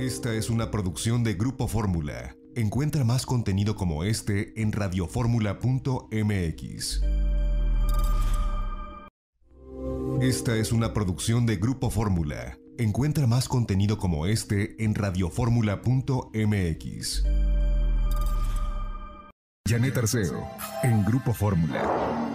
Esta es una producción de Grupo Fórmula. Encuentra más contenido como este en radioformula.mx. Esta es una producción de Grupo Fórmula. Encuentra más contenido como este en radioformula.mx. Janet Arceo, en Grupo Fórmula.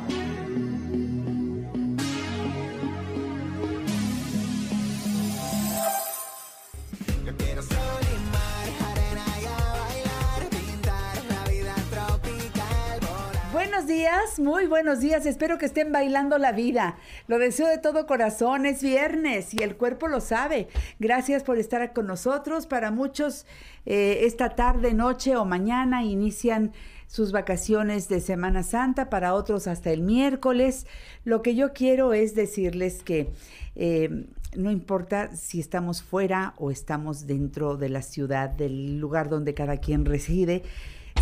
Muy buenos días, espero que estén bailando la vida. Lo deseo de todo corazón, es viernes y el cuerpo lo sabe. Gracias por estar con nosotros. Para muchos, eh, esta tarde, noche o mañana inician sus vacaciones de Semana Santa, para otros hasta el miércoles. Lo que yo quiero es decirles que... Eh, no importa si estamos fuera o estamos dentro de la ciudad, del lugar donde cada quien reside,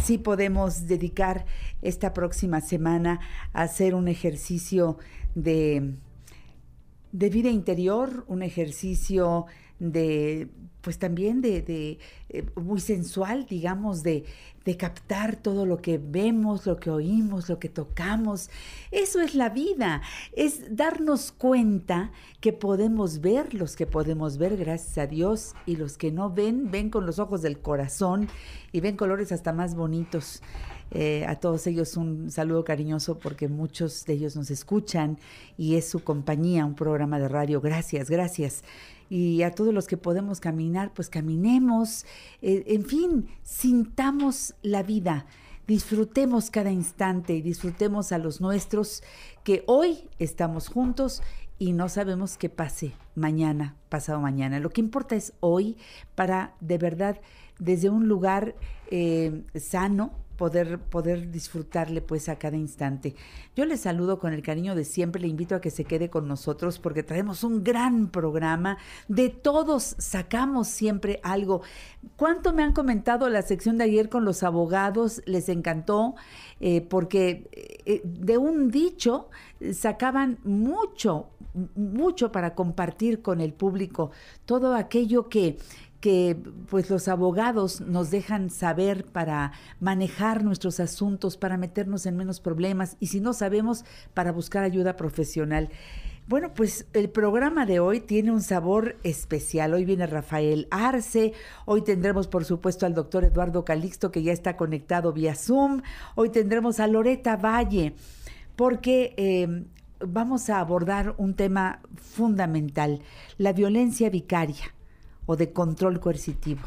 Así podemos dedicar esta próxima semana a hacer un ejercicio de, de vida interior, un ejercicio de pues también de, eh, muy sensual, digamos, de, captar todo lo que vemos, lo que oímos, lo que tocamos. Eso es la vida, es darnos cuenta que podemos ver los que podemos ver, gracias a Dios, y los que no ven, ven con los ojos del corazón y ven colores hasta más bonitos. Eh, a todos ellos un saludo cariñoso porque muchos de ellos nos escuchan y es su compañía, un programa de radio. Gracias, gracias y a todos los que podemos caminar, pues caminemos, eh, en fin, sintamos la vida, disfrutemos cada instante, y disfrutemos a los nuestros, que hoy estamos juntos y no sabemos qué pase mañana, pasado mañana. Lo que importa es hoy para de verdad, desde un lugar eh, sano, poder, poder disfrutarle pues a cada instante. Yo les saludo con el cariño de siempre, le invito a que se quede con nosotros porque traemos un gran programa, de todos sacamos siempre algo. ¿Cuánto me han comentado la sección de ayer con los abogados? Les encantó eh, porque eh, de un dicho sacaban mucho, mucho para compartir con el público, todo aquello que que pues los abogados nos dejan saber para manejar nuestros asuntos, para meternos en menos problemas y si no sabemos para buscar ayuda profesional. Bueno, pues el programa de hoy tiene un sabor especial. Hoy viene Rafael Arce, hoy tendremos por supuesto al doctor Eduardo Calixto que ya está conectado vía Zoom, hoy tendremos a Loreta Valle, porque em, vamos a abordar un tema fundamental, la violencia vicaria o de control coercitivo.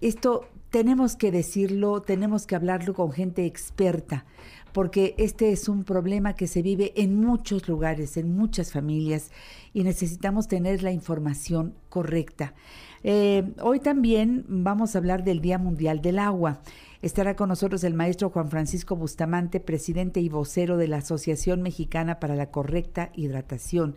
Esto tenemos que decirlo, tenemos que hablarlo con gente experta, porque este es un problema que se vive en muchos lugares, en muchas familias, y necesitamos tener la información correcta. Eh, hoy también vamos a hablar del Día Mundial del Agua. Estará con nosotros el maestro Juan Francisco Bustamante, presidente y vocero de la Asociación Mexicana para la Correcta Hidratación.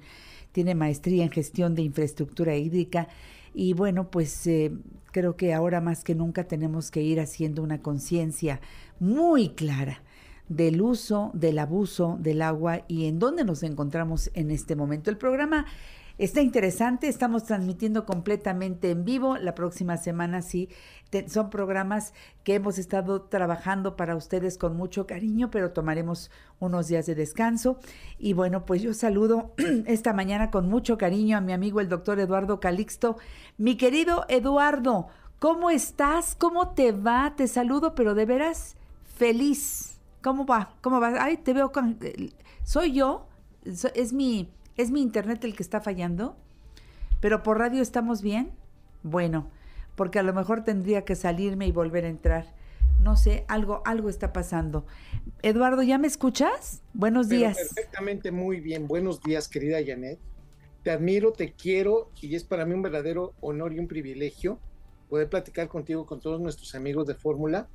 Tiene maestría en gestión de infraestructura hídrica y bueno, pues eh, creo que ahora más que nunca tenemos que ir haciendo una conciencia muy clara del uso, del abuso del agua y en dónde nos encontramos en este momento. El programa Está interesante, estamos transmitiendo completamente en vivo. La próxima semana sí, son programas que hemos estado trabajando para ustedes con mucho cariño, pero tomaremos unos días de descanso. Y bueno, pues yo saludo esta mañana con mucho cariño a mi amigo el doctor Eduardo Calixto. Mi querido Eduardo, ¿cómo estás? ¿Cómo te va? Te saludo, pero de veras feliz. ¿Cómo va? ¿Cómo va? Ay, te veo con... Eh, soy yo, es mi ¿Es mi internet el que está fallando? ¿Pero por radio estamos bien? Bueno, porque a lo mejor tendría que salirme y volver a entrar. No sé, algo, algo está pasando. Eduardo, ¿ya me escuchas? Buenos días. perfectamente, muy bien. Buenos días, querida Janet. Te admiro, te quiero y es para mí un verdadero honor y un privilegio poder platicar contigo, con todos nuestros amigos de Fórmula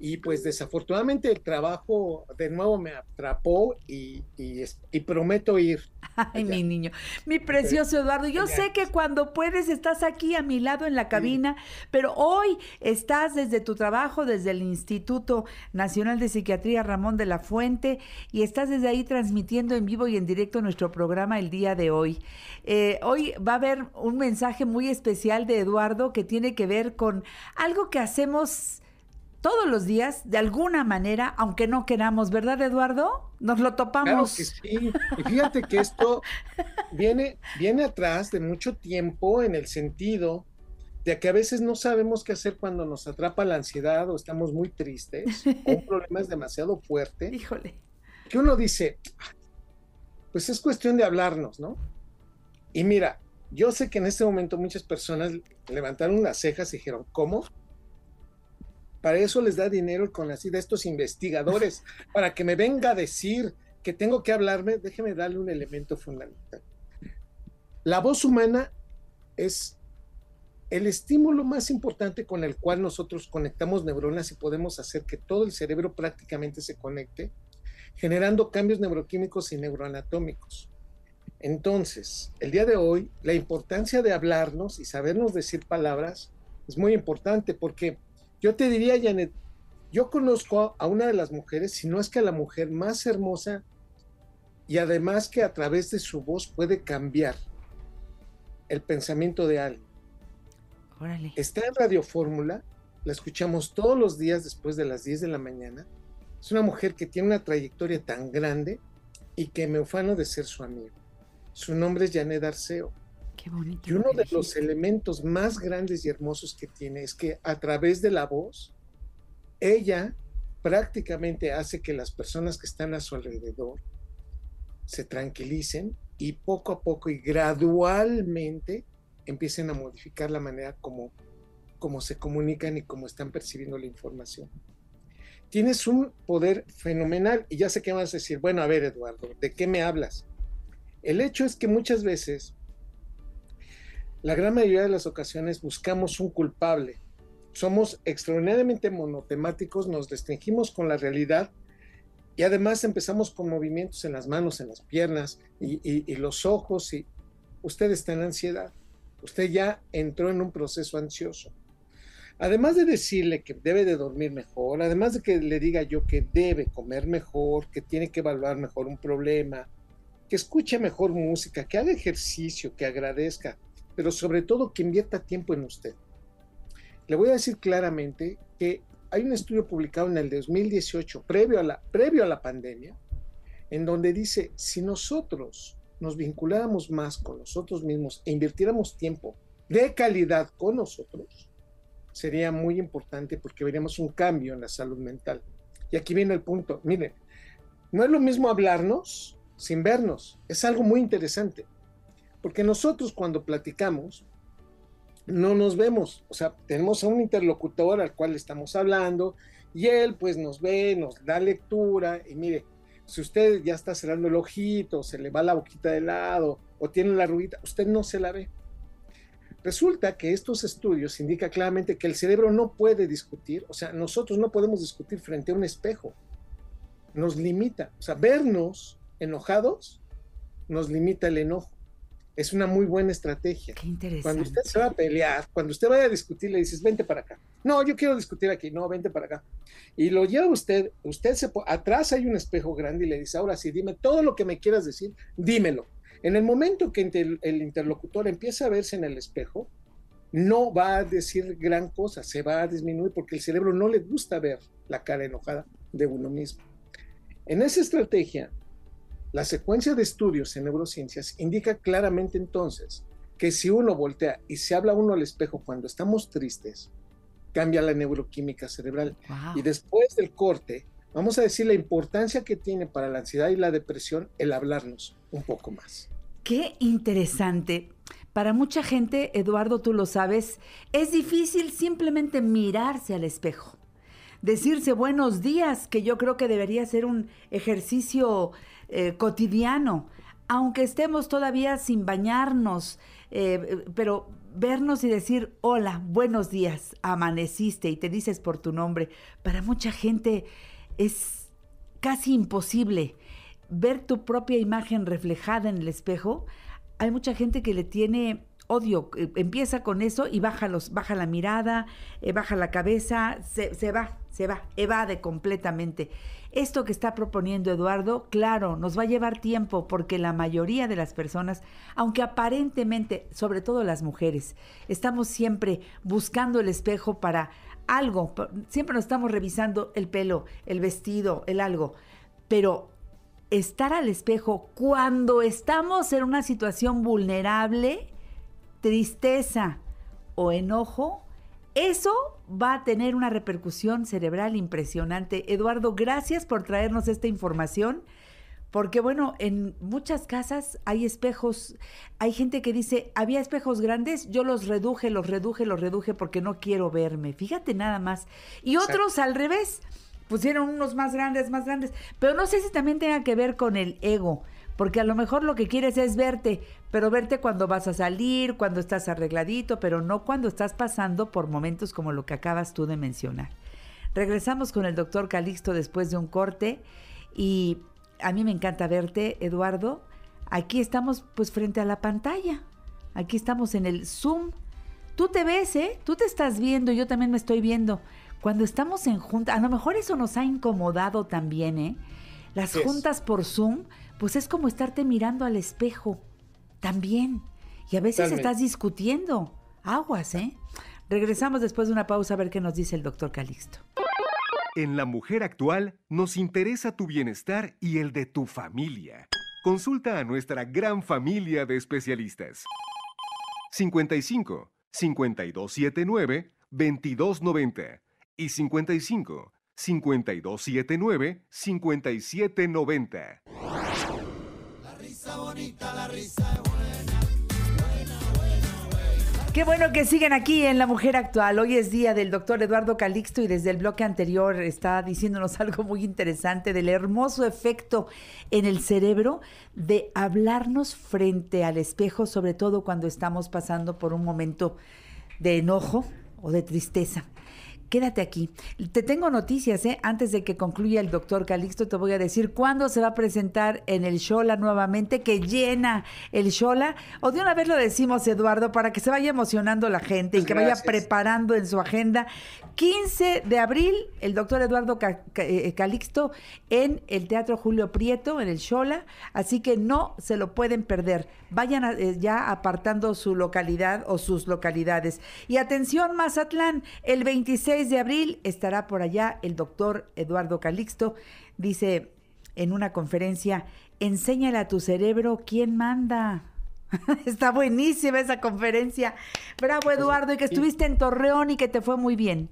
y pues desafortunadamente el trabajo de nuevo me atrapó y, y, prometo ir. Ay, mi niño, mi precioso Eduardo, yo sé que cuando puedes estás aquí a mi lado en la cabina, pero hoy estás desde tu trabajo, desde el Instituto Nacional de Psiquiatría Ramón de la Fuente y estás desde ahí transmitiendo en vivo y en directo nuestro programa el día de hoy. Eh, hoy va a haber un mensaje muy especial de Eduardo que tiene que ver con algo que hacemos todos los días, de alguna manera, aunque no queramos, ¿verdad, Eduardo? Nos lo topamos. Claro que sí. Y fíjate que esto viene, viene atrás de mucho tiempo en el sentido de que a veces no sabemos qué hacer cuando nos atrapa la ansiedad o estamos muy tristes o un problema es demasiado fuerte. Híjole. Que uno dice, pues es cuestión de hablarnos, ¿no? Y mira, yo sé que en este momento muchas personas levantaron las cejas y dijeron, ¿cómo? Para eso les da dinero con la de estos investigadores, para que me venga a decir que tengo que hablarme, déjeme darle un elemento fundamental. La voz humana es el estímulo más importante con el cual nosotros conectamos neuronas y podemos hacer que todo el cerebro prácticamente se conecte, generando cambios neuroquímicos y neuroanatómicos. Entonces, el día de hoy, la importancia de hablarnos y sabernos decir palabras es muy importante porque yo te diría, Janet, yo conozco a una de las mujeres, si no es que a la mujer más hermosa y además que a través de su voz puede cambiar el pensamiento de alguien. Está en Radio Fórmula, la escuchamos todos los días después de las 10 de la mañana. Es una mujer que tiene una trayectoria tan grande y que me ufano de ser su amigo. Su nombre es Janet Arceo. Y uno de los elementos más grandes y hermosos que tiene es que a través de la voz, ella prácticamente hace que las personas que están a su alrededor se tranquilicen y poco a poco y gradualmente empiecen a modificar la manera como, como se comunican y cómo están percibiendo la información. Tienes un poder fenomenal y ya sé qué vas a decir. Bueno, a ver, Eduardo, ¿de qué me hablas? El hecho es que muchas veces la gran mayoría de las ocasiones buscamos un culpable. Somos extraordinariamente monotemáticos, nos restringimos con la realidad y además empezamos con movimientos en las manos, en las piernas y, y los ojos. Y usted está en ansiedad. Usted ya entró en un proceso ansioso. Además de decirle que debe de dormir mejor, además de que le diga yo que debe comer mejor, que tiene que evaluar mejor un problema, que escuche mejor música, que haga ejercicio, que agradezca, pero sobre todo que invierta tiempo en usted. Le voy a decir claramente que hay un estudio publicado en el 2018, previo a la, previo a la pandemia, en donde dice, si nosotros nos vinculáramos más con nosotros mismos e invirtiéramos tiempo de calidad con nosotros, sería muy importante porque veríamos un cambio en la salud mental. Y aquí viene el punto. Mire, no es lo mismo hablarnos sin vernos. Es algo muy interesante. Porque nosotros cuando platicamos, no nos vemos, o sea, tenemos a un interlocutor al cual estamos hablando y él pues nos ve, nos da lectura y mire, si usted ya está cerrando el ojito, se le va la boquita de lado o tiene la rubita, usted no se la ve. Resulta que estos estudios indican claramente que el cerebro no puede discutir, o sea, nosotros no podemos discutir frente a un espejo, nos limita, o sea, vernos enojados nos limita el enojo es una muy buena estrategia. Cuando usted se va a pelear, cuando usted vaya a discutir, le dices, vente para acá. No, yo quiero discutir aquí, no, vente para acá. Y lo lleva usted, usted se atrás hay un espejo grande y le dice, ahora sí, dime todo lo que me quieras decir, dímelo. En el momento que el interlocutor empieza a verse en el espejo, no va a decir gran cosa, se va a disminuir porque el cerebro no le gusta ver la cara enojada de uno mismo. En esa estrategia, la secuencia de estudios en neurociencias indica claramente entonces que si uno voltea y se habla uno al espejo cuando estamos tristes, cambia la neuroquímica cerebral. Y después del corte, vamos a decir la importancia que tiene para la ansiedad y la depresión el hablarnos un poco más. Qué interesante. Para mucha gente, Eduardo, tú lo sabes, es difícil simplemente mirarse al espejo. Decirse buenos días, que yo creo que debería ser un ejercicio eh, cotidiano, aunque estemos todavía sin bañarnos, eh, pero vernos y decir, hola, buenos días, amaneciste y te dices por tu nombre, para mucha gente es casi imposible ver tu propia imagen reflejada en el espejo. Hay mucha gente que le tiene odio, eh, empieza con eso y baja, los, baja la mirada, baja la cabeza, se, se va, se va, evade completamente. Esto que está proponiendo Eduardo, claro, nos va a llevar tiempo porque la mayoría de las personas, aunque aparentemente, sobre todo las mujeres, estamos siempre buscando el espejo para algo, siempre nos estamos revisando el pelo, el vestido, el algo, pero estar al espejo cuando estamos en una situación vulnerable, tristeza o enojo, eso va a tener una repercusión cerebral impresionante. Eduardo, gracias por traernos esta información. Porque bueno, en muchas casas hay espejos, hay gente que dice, había espejos grandes, yo los reduje, los reduje, los reduje porque no quiero verme. Fíjate nada más. Y otros al revés, pusieron unos más grandes, más grandes. Pero no sé si también tenga que ver con el ego porque a lo mejor lo que quieres es verte, pero verte cuando vas a salir, cuando estás arregladito, pero no cuando estás pasando por momentos como lo que acabas tú de mencionar. Regresamos con el doctor Calixto después de un corte y a mí me encanta verte, Eduardo. Aquí estamos pues frente a la pantalla, aquí estamos en el Zoom. Tú te ves, ¿eh? Tú te estás viendo, yo también me estoy viendo. Cuando estamos en junta, a lo mejor eso nos ha incomodado también, ¿eh? Las juntas por Zoom pues es como estarte mirando al espejo también. Y a veces estás discutiendo. Aguas, ¿eh? Regresamos después de una pausa a ver qué nos dice el doctor Calixto. En La Mujer Actual nos interesa tu bienestar y el de tu familia. Consulta a nuestra gran familia de especialistas. 55 5279 2290 y 55 5279 5790 bonita, la risa buena. Qué bueno que siguen aquí en La Mujer Actual. Hoy es día del doctor Eduardo Calixto y desde el bloque anterior está diciéndonos algo muy interesante del hermoso efecto en el cerebro de hablarnos frente al espejo, sobre todo cuando estamos pasando por un momento de enojo o de tristeza. Quédate aquí. Te tengo noticias, ¿eh? Antes de que concluya el doctor Calixto, te voy a decir cuándo se va a presentar en el Shola nuevamente, que llena el Shola. O de una vez lo decimos, Eduardo, para que se vaya emocionando la gente y que vaya preparando en su agenda. 15 de abril, el doctor Eduardo eh, Calixto en el Teatro Julio Prieto, en el Shola. Así que no se lo pueden perder vayan eh, ya apartando su localidad o sus localidades. Y atención, Mazatlán, el 26 de abril estará por allá el doctor Eduardo Calixto, dice en una conferencia, enséñale a tu cerebro quién manda. Está buenísima esa conferencia. Bravo, Eduardo, y que estuviste en Torreón y que te fue muy bien.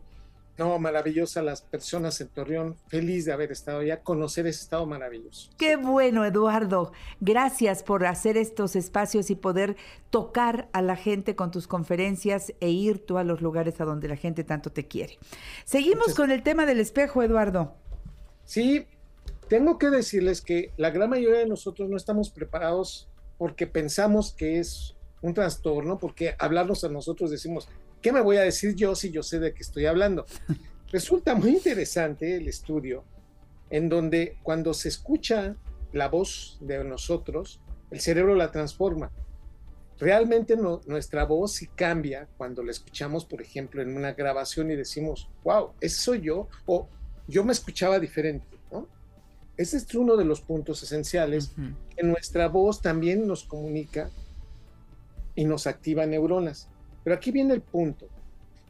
No, maravillosa las personas en Torreón. Feliz de haber estado allá, conocer ese estado maravilloso. Qué bueno, Eduardo. Gracias por hacer estos espacios y poder tocar a la gente con tus conferencias e ir tú a los lugares a donde la gente tanto te quiere. Seguimos con el tema del espejo, Eduardo. Sí, tengo que decirles que la gran mayoría de nosotros no estamos preparados porque pensamos que es un trastorno, porque hablarnos a nosotros decimos, ¿qué me voy a decir yo si yo sé de qué estoy hablando? Resulta muy interesante el estudio en donde cuando se escucha la voz de nosotros, el cerebro la transforma. Realmente nuestra voz sí cambia cuando la escuchamos, por ejemplo, en una grabación y decimos, wow, ese soy yo, o yo me escuchaba diferente, Ese es uno de los puntos esenciales, que nuestra voz también nos comunica y nos activa neuronas. Pero aquí viene el punto.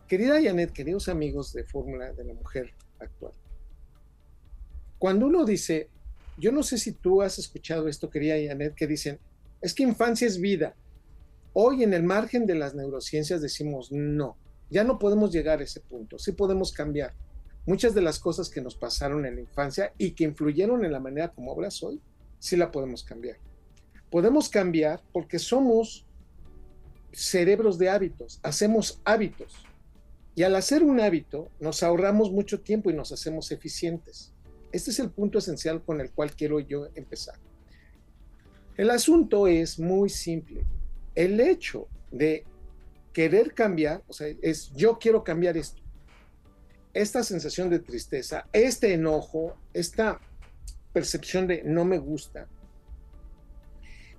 Querida Janet, queridos amigos de Fórmula de la Mujer Actual, cuando uno dice, yo no sé si tú has escuchado esto, querida Janet, que dicen, es que infancia es vida. Hoy en el margen de las neurociencias decimos, no, ya no podemos llegar a ese punto, sí podemos cambiar. Muchas de las cosas que nos pasaron en la infancia y que influyeron en la manera como hablas hoy, sí la podemos cambiar. Podemos cambiar porque somos cerebros de hábitos, hacemos hábitos. Y al hacer un hábito, nos ahorramos mucho tiempo y nos hacemos eficientes. Este es el punto esencial con el cual quiero yo empezar. El asunto es muy simple. El hecho de querer cambiar, o sea, es yo quiero cambiar esto. Esta sensación de tristeza, este enojo, esta percepción de no me gusta,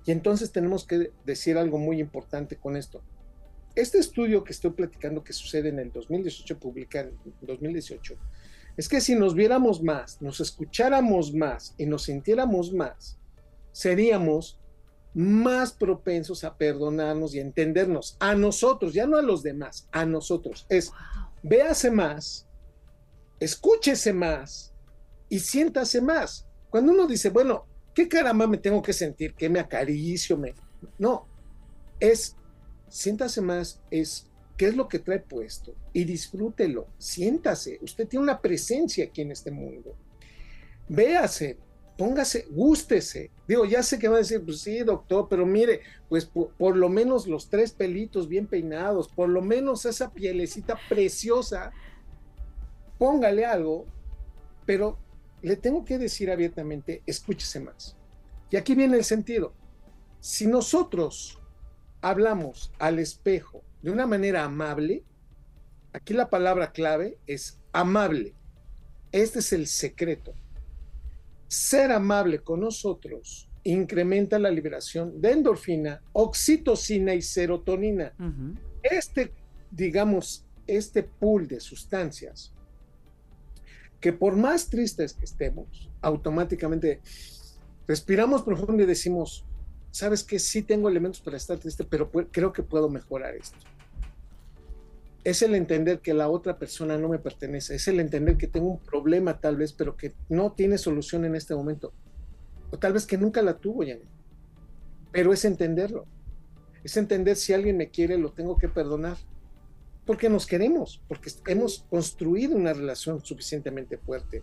y entonces tenemos que decir algo muy importante con esto. Este estudio que estoy platicando que sucede en el 2018, publica en 2018, es que si nos viéramos más, nos escucháramos más y nos sintiéramos más, seríamos más propensos a perdonarnos y entendernos a nosotros, ya no a los demás, a nosotros. Es, véase más, escúchese más y siéntase más. Cuando uno dice, bueno, ¿Qué caramba me tengo que sentir? ¿Qué me acaricio? Me... No, es siéntase más, es qué es lo que trae puesto y disfrútelo, siéntase, usted tiene una presencia aquí en este mundo. Véase, póngase, gústese. Digo, ya sé que va a decir, pues sí, doctor, pero mire, pues por, lo menos los tres pelitos bien peinados, por lo menos esa pielecita preciosa, póngale algo, pero le tengo que decir abiertamente, escúchese más. Y aquí viene el sentido. Si nosotros hablamos al espejo de una manera amable, aquí la palabra clave es amable. Este es el secreto. Ser amable con nosotros incrementa la liberación de endorfina, oxitocina y serotonina. Este, digamos, este pool de sustancias que por más tristes que estemos, automáticamente respiramos profundo y decimos, sabes que sí tengo elementos para estar triste, pero creo que puedo mejorar esto. Es el entender que la otra persona no me pertenece, es el entender que tengo un problema tal vez, pero que no tiene solución en este momento, o tal vez que nunca la tuvo, ya. Pero es entenderlo, es entender si alguien me quiere, lo tengo que perdonar porque nos queremos, porque hemos construido una relación suficientemente fuerte.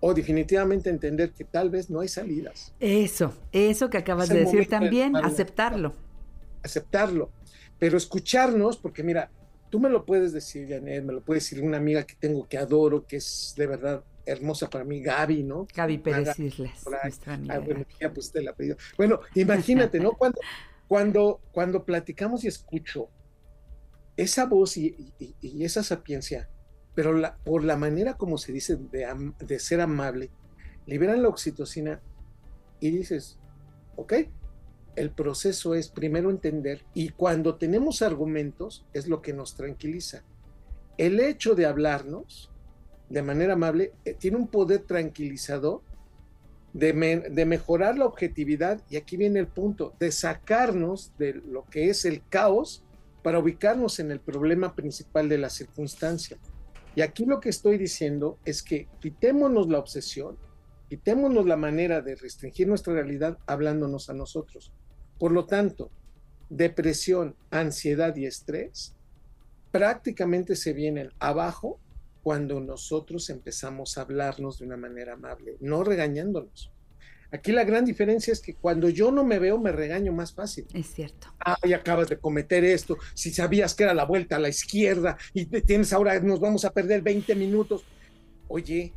O definitivamente entender que tal vez no hay salidas. Eso, eso que acabas de decir también, aceptarlo. Aceptarlo, pero escucharnos, porque mira, tú me lo puedes decir, Janet, me lo puede decir una amiga que tengo que adoro, que es de verdad hermosa para mí, Gaby, ¿no? Gaby Pérez Islas, Hola, amiga. bueno, pues, Bueno, imagínate, ¿no? Cuando, cuando, cuando platicamos y escucho, esa voz y, esa sapiencia, pero por la manera como se dice de, ser amable, liberan la oxitocina y dices, ok, el proceso es primero entender y cuando tenemos argumentos es lo que nos tranquiliza. El hecho de hablarnos de manera amable eh, tiene un poder tranquilizador de, de, mejorar la objetividad y aquí viene el punto, de sacarnos de lo que es el caos para ubicarnos en el problema principal de la circunstancia. Y aquí lo que estoy diciendo es que quitémonos la obsesión, quitémonos la manera de restringir nuestra realidad hablándonos a nosotros. Por lo tanto, depresión, ansiedad y estrés prácticamente se vienen abajo cuando nosotros empezamos a hablarnos de una manera amable, no regañándonos. Aquí la gran diferencia es que cuando yo no me veo, me regaño más fácil. Es cierto. Ay, acabas de cometer esto. Si sabías que era la vuelta a la izquierda y tienes ahora, nos vamos a perder 20 minutos. Oye,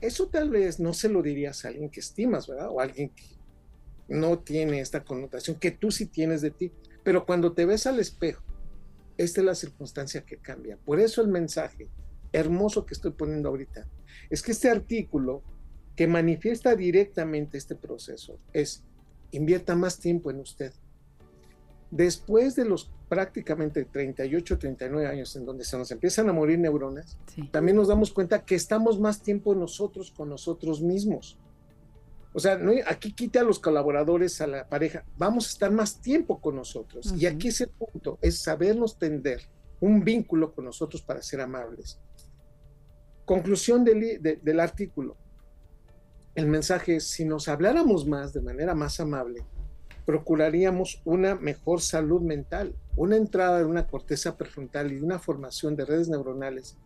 eso tal vez no se lo dirías a alguien que estimas, ¿verdad? O a alguien que no tiene esta connotación que tú sí tienes de ti. Pero cuando te ves al espejo, esta es la circunstancia que cambia. Por eso el mensaje hermoso que estoy poniendo ahorita es que este artículo que manifiesta directamente este proceso es invierta más tiempo en usted. Después de los prácticamente 38, 39 años en donde se nos empiezan a morir neuronas, también nos damos cuenta que estamos más tiempo nosotros con nosotros mismos. O sea, aquí quite a los colaboradores, a la pareja, vamos a estar más tiempo con nosotros. Y aquí ese punto, es sabernos tender un vínculo con nosotros para ser amables. Conclusión del artículo, el mensaje es, si nos habláramos más de manera más amable, procuraríamos una mejor salud mental, una entrada de una corteza prefrontal y una formación de redes neuronales.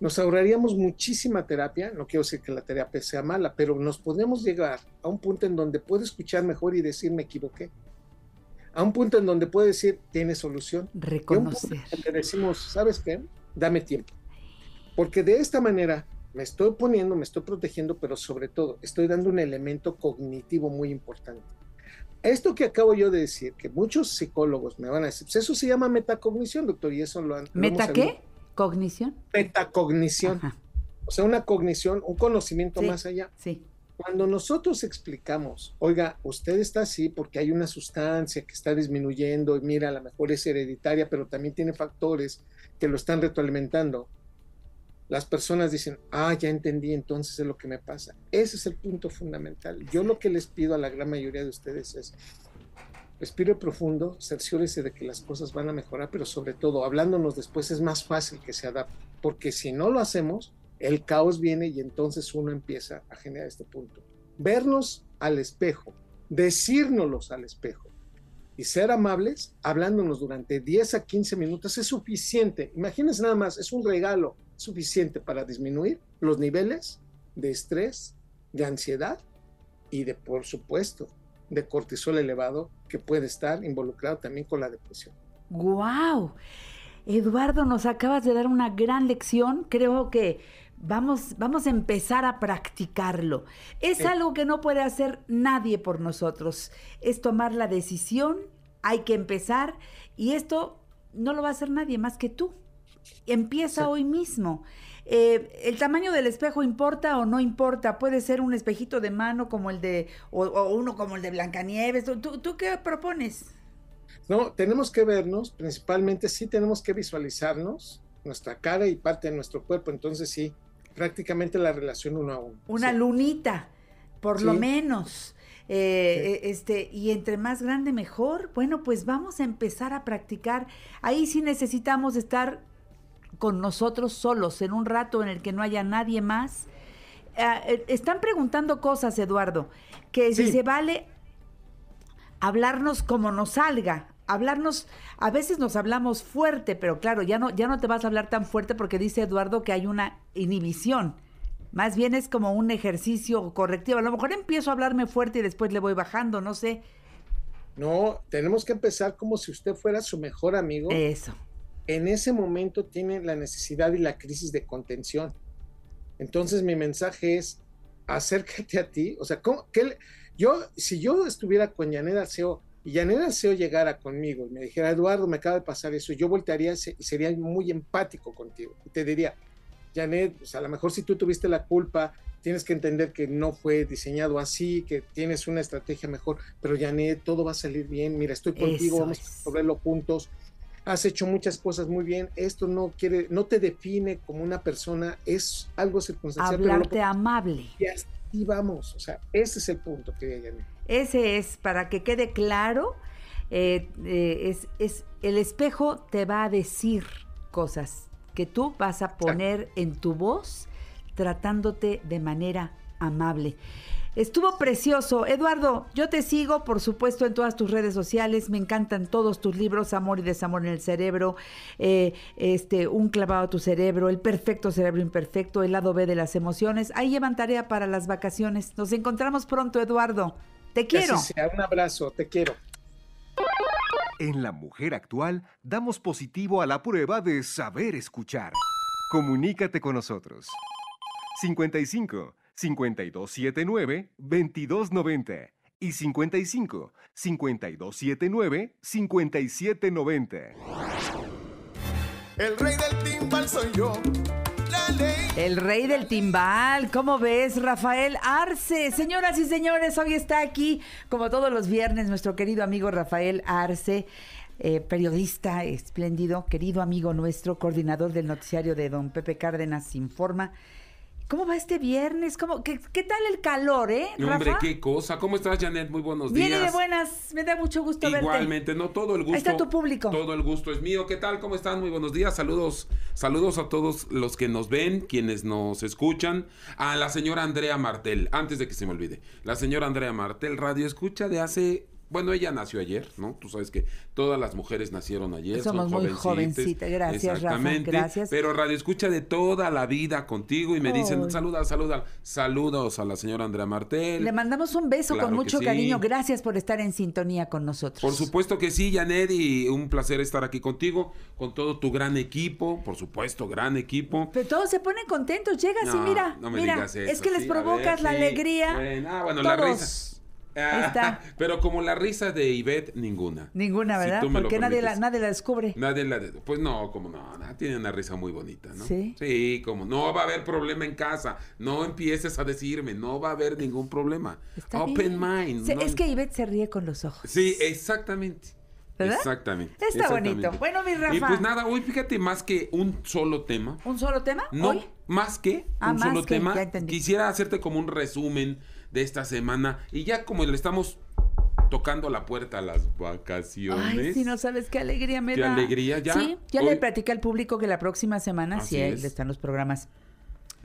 Nos ahorraríamos muchísima terapia, no quiero decir que la terapia sea mala, pero nos podríamos llegar a un punto en donde puedo escuchar mejor y decir me equivoqué. A un punto en donde puedo decir tiene solución. Reconocer. a un punto en decimos, ¿sabes qué? Dame tiempo. Porque de esta manera me estoy poniendo, me estoy protegiendo, pero sobre todo estoy dando un elemento cognitivo muy importante. Esto que acabo yo de decir, que muchos psicólogos me van a decir, pues eso se llama metacognición, doctor, y eso lo han... ¿Meta qué? ¿Cognición? Metacognición. O sea, una cognición, un conocimiento más allá. Sí. Cuando nosotros explicamos, oiga, usted está así porque hay una sustancia que está disminuyendo y mira, a lo mejor es hereditaria, pero también tiene factores que lo están retroalimentando las personas dicen, ah, ya entendí, entonces es lo que me pasa. Ese es el punto fundamental. Yo lo que les pido a la gran mayoría de ustedes es, respire profundo, cerciórese de que las cosas van a mejorar, pero sobre todo, hablándonos después es más fácil que se adapte, porque si no lo hacemos, el caos viene y entonces uno empieza a generar este punto. Vernos al espejo, decírnoslos al espejo y ser amables hablándonos durante 10 a 15 minutos es suficiente. Imagínense nada más, es un regalo suficiente para disminuir los niveles de estrés, de ansiedad y de, por supuesto, de cortisol elevado que puede estar involucrado también con la depresión. ¡Guau! Eduardo, nos acabas de dar una gran lección. Creo que vamos, vamos a empezar a practicarlo. Es algo que no puede hacer nadie por nosotros. Es tomar la decisión, hay que empezar y esto no lo va a hacer nadie más que tú. Empieza hoy mismo. Eh, ¿El tamaño del espejo importa o no importa? Puede ser un espejito de mano como el de, o, uno como el de Blancanieves. ¿Tú, ¿Tú, qué propones? No, tenemos que vernos, principalmente sí tenemos que visualizarnos, nuestra cara y parte de nuestro cuerpo. Entonces sí, prácticamente la relación uno a uno. Una lunita, por lo menos. Eh, eh, este, y entre más grande mejor. Bueno, pues vamos a empezar a practicar. Ahí sí necesitamos estar con nosotros solos, en un rato en el que no haya nadie más. Ah, eh, están preguntando cosas, Eduardo, que si se vale hablarnos como nos salga, hablarnos, a veces nos hablamos fuerte, pero claro, ya no, ya no te vas a hablar tan fuerte porque dice Eduardo que hay una inhibición. Más bien es como un ejercicio correctivo. A lo mejor empiezo a hablarme fuerte y después le voy bajando, no sé. No, tenemos que empezar como si usted fuera su mejor amigo. Eso en ese momento tiene la necesidad y la crisis de contención. Entonces mi mensaje es, acércate a ti, o sea, qué yo, si yo estuviera con Yaneda Seo y Yaneda Seo llegara conmigo y me dijera, Eduardo, me acaba de pasar eso, yo voltearía y sería muy empático contigo. te diría, Janet, pues, a lo mejor si tú tuviste la culpa, tienes que entender que no fue diseñado así, que tienes una estrategia mejor, pero Janet, todo va a salir bien, mira, estoy contigo, vamos a resolverlo juntos has hecho muchas cosas muy bien, esto no quiere, no te define como una persona, es algo circunstancial. Hablarte amable. Y vamos, o sea, ese es el punto, querida Ese es, para que quede claro, eh, eh, es, el espejo te va a decir cosas que tú vas a poner en tu voz tratándote de manera amable. Estuvo precioso. Eduardo, yo te sigo, por supuesto, en todas tus redes sociales. Me encantan todos tus libros, Amor y Desamor en el Cerebro, eh, este, Un clavado a tu cerebro, El perfecto cerebro imperfecto, El lado B de las emociones. Ahí llevan tarea para las vacaciones. Nos encontramos pronto, Eduardo. Te quiero. Un abrazo, te quiero. En La Mujer Actual damos positivo a la prueba de saber escuchar. Comunícate con nosotros. 55 5279 2290 y 55 5279 5790. El rey del timbal soy yo. El rey del timbal, ¿cómo ves, Rafael Arce? Señoras y señores, hoy está aquí, como todos los viernes, nuestro querido amigo Rafael Arce. Eh, periodista espléndido, querido amigo nuestro, coordinador del noticiario de Don Pepe Cárdenas, informa. ¿Cómo va este viernes? ¿Cómo, qué, tal el calor, eh? Rafa? Hombre, qué cosa. ¿Cómo estás, Janet? Muy buenos días. Viene de buenas. Me da mucho gusto Igualmente, no todo el gusto. Ahí está tu público. Todo el gusto es mío. ¿Qué tal? ¿Cómo están? Muy buenos días. Saludos, saludos a todos los que nos ven, quienes nos escuchan. A la señora Andrea Martel, antes de que se me olvide. La señora Andrea Martel, radio escucha de hace bueno, ella nació ayer, ¿no? Tú sabes que todas las mujeres nacieron ayer. Somos muy jovencitas. Gracias, Rafa. Gracias. Pero Radio Escucha de toda la vida contigo y me dicen, saluda, saluda, saludos a la señora Andrea Martel. Le mandamos un beso con mucho cariño. Gracias por estar en sintonía con nosotros. Por supuesto que sí, Janet, y un placer estar aquí contigo, con todo tu gran equipo, por supuesto, gran equipo. Pero todos se ponen contentos, llegas y mira, no me mira, digas eso, es que les provocas la alegría. Ah, bueno, la risa está. Pero como la risa de Ivette, ninguna. Ninguna, ¿verdad? Porque nadie la, nadie la descubre. Nadie la... Pues no, como no, tiene una risa muy bonita, ¿no? Sí. Sí, como no va a haber problema en casa. No empieces a decirme, no va a haber ningún problema. Open mind. Es que Ivette se ríe con los ojos. Sí, exactamente. ¿verdad? Exactamente. Está bonito. Bueno, mi Rafa. Y pues nada, hoy fíjate más que un solo tema. ¿Un solo tema? No, más que ah, un solo tema. Quisiera hacerte como un resumen de esta semana. Y ya como le estamos tocando la puerta a las vacaciones. si no sabes qué alegría me da. Qué alegría, ya. Sí, ya le platicé al público que la próxima semana sí es. están los programas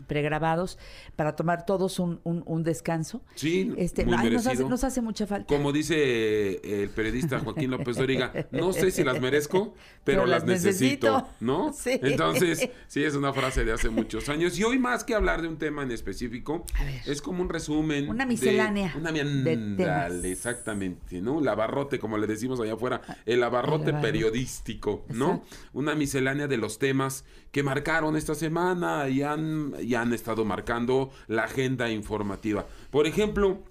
pregrabados para tomar todos un, un, descanso. Sí, este, nos, hace, mucha falta. Como dice eh, el periodista Joaquín López Doriga, no sé si las merezco, pero, las, necesito, ¿no? Sí. Entonces, sí, es una frase de hace muchos años. Y hoy más que hablar de un tema en específico, es como un resumen. Una miscelánea. De, una exactamente, ¿no? El abarrote, como le decimos allá afuera, ah, el abarrote, periodístico, ¿no? Una miscelánea de los temas que marcaron esta semana y han... Y han estado marcando la agenda informativa. Por ejemplo,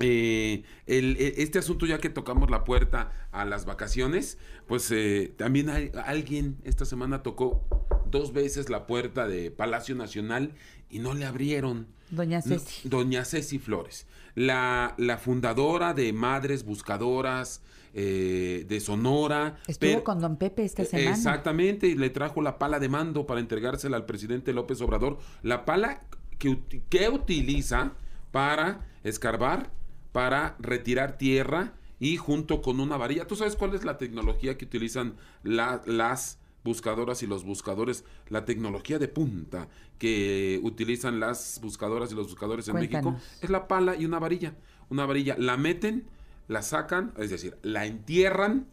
eh, e, este asunto ya que tocamos la puerta a las vacaciones, pues eh, también alguien esta semana tocó dos veces la puerta de Palacio Nacional y no le abrieron. Doña Ceci. Doña Ceci Flores, la fundadora de Madres Buscadoras, eh, de Sonora. Estuvo con don Pepe esta eh, semana. Exactamente, y le trajo la pala de mando para entregársela al presidente López Obrador. La pala que, que utiliza para escarbar, para retirar tierra y junto con una varilla. ¿Tú sabes cuál es la tecnología que utilizan las buscadoras y los buscadores? La tecnología de punta que utilizan las buscadoras y los buscadores en México es la pala y una varilla. Una varilla la meten la sacan, es decir, la entierran,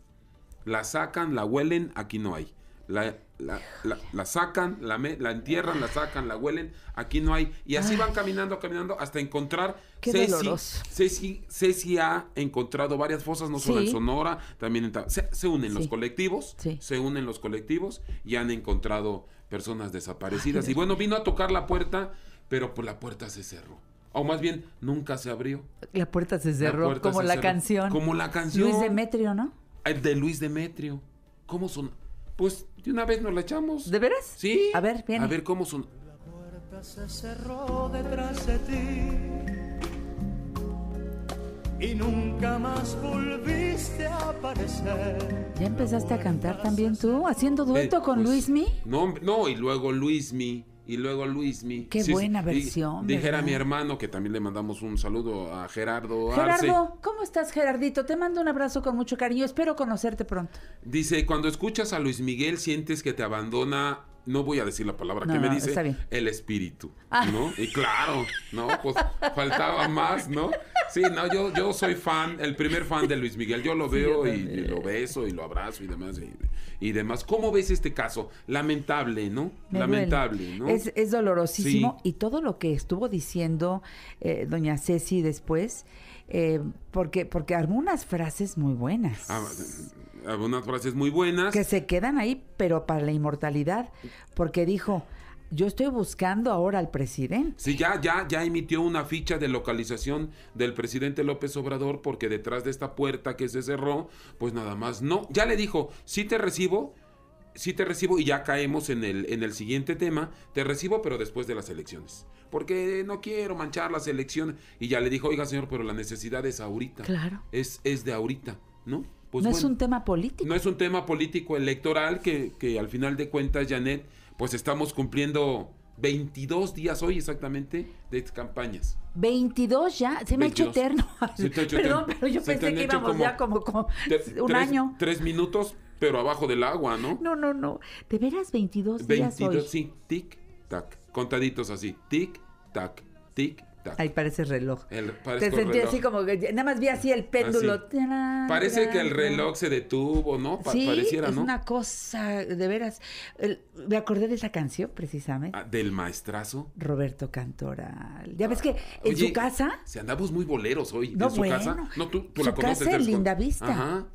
la sacan, la huelen, aquí no hay. La, la, sacan, la, la entierran, la sacan, la huelen, aquí no hay. Y así van caminando, caminando hasta encontrar. Qué Ceci, Ceci, Ceci, ha encontrado varias fosas, no solo en Sonora, también en... Se, unen los colectivos, se unen los colectivos y han encontrado personas desaparecidas. y bueno, vino a tocar la puerta, pero pues la puerta se cerró. O más bien, nunca se abrió. La puerta se cerró, como la canción. Como la canción. Luis Demetrio, ¿no? El De Luis Demetrio. ¿Cómo son? Pues de una vez nos la echamos. ¿De veras? Sí. A ver, bien A ver cómo son. La puerta se cerró detrás de ti. Y nunca más volviste a aparecer. ¿Ya empezaste a cantar también tú? ¿Haciendo dueto eh, con con pues, No, no, y luego Luis mi y luego Miguel. Qué buena versión. Dijera mi hermano que también le mandamos un saludo a Gerardo. Gerardo, ¿cómo estás, Gerardito? Te mando un abrazo con mucho cariño. Espero conocerte pronto. Dice, cuando escuchas a Luis Miguel sientes que te abandona no voy a decir la palabra ¿qué que me dice el espíritu, ah. ¿no? Y claro, ¿no? Pues faltaba más, ¿no? Sí, no, yo, yo soy fan, el primer fan de Luis Miguel. Yo lo veo y, lo beso y lo abrazo y demás. Y, demás. ¿Cómo ves este caso? Lamentable, ¿no? Lamentable, ¿no? Es, dolorosísimo y todo lo que estuvo diciendo eh, doña Ceci después, eh, porque, porque algunas frases muy buenas. Algunas ah, frases muy buenas. Que se quedan ahí, pero para la inmortalidad, porque dijo yo estoy buscando ahora al presidente. Sí, ya, ya, ya emitió una ficha de localización del presidente López Obrador porque detrás de esta puerta que se cerró, pues nada más no. Ya le dijo, sí te recibo, sí te recibo y ya caemos en el, en el siguiente tema, te recibo pero después de las elecciones. Porque no quiero manchar las elecciones. Y ya le dijo, oiga señor, pero la necesidad es ahorita. Claro. Es, es de ahorita, ¿no? Pues no es un tema político. No es un tema político electoral que, que al final de cuentas, Janet, pues estamos cumpliendo 22 días hoy exactamente de campañas. 22 ya, se me ha hecho eterno. Se te ha hecho Perdón, pero yo pensé que íbamos ya como, un año. Tres minutos, pero abajo del agua, ¿no? No, no, no. ¿De veras 22, días hoy? sí, tic, tac. Contaditos así, tic, tac, tic, Ahí parece reloj. Te sentí así como que nada más vi así el péndulo. parece que el reloj se detuvo, ¿no? sí, es una cosa, de veras. me acordé de esa canción, precisamente. Ah, del maestrazo. Roberto Cantoral. Ya ves que en ah, su casa. Si andamos muy boleros hoy. en su casa. No, tú, la conoces. Casa en Linda Vista.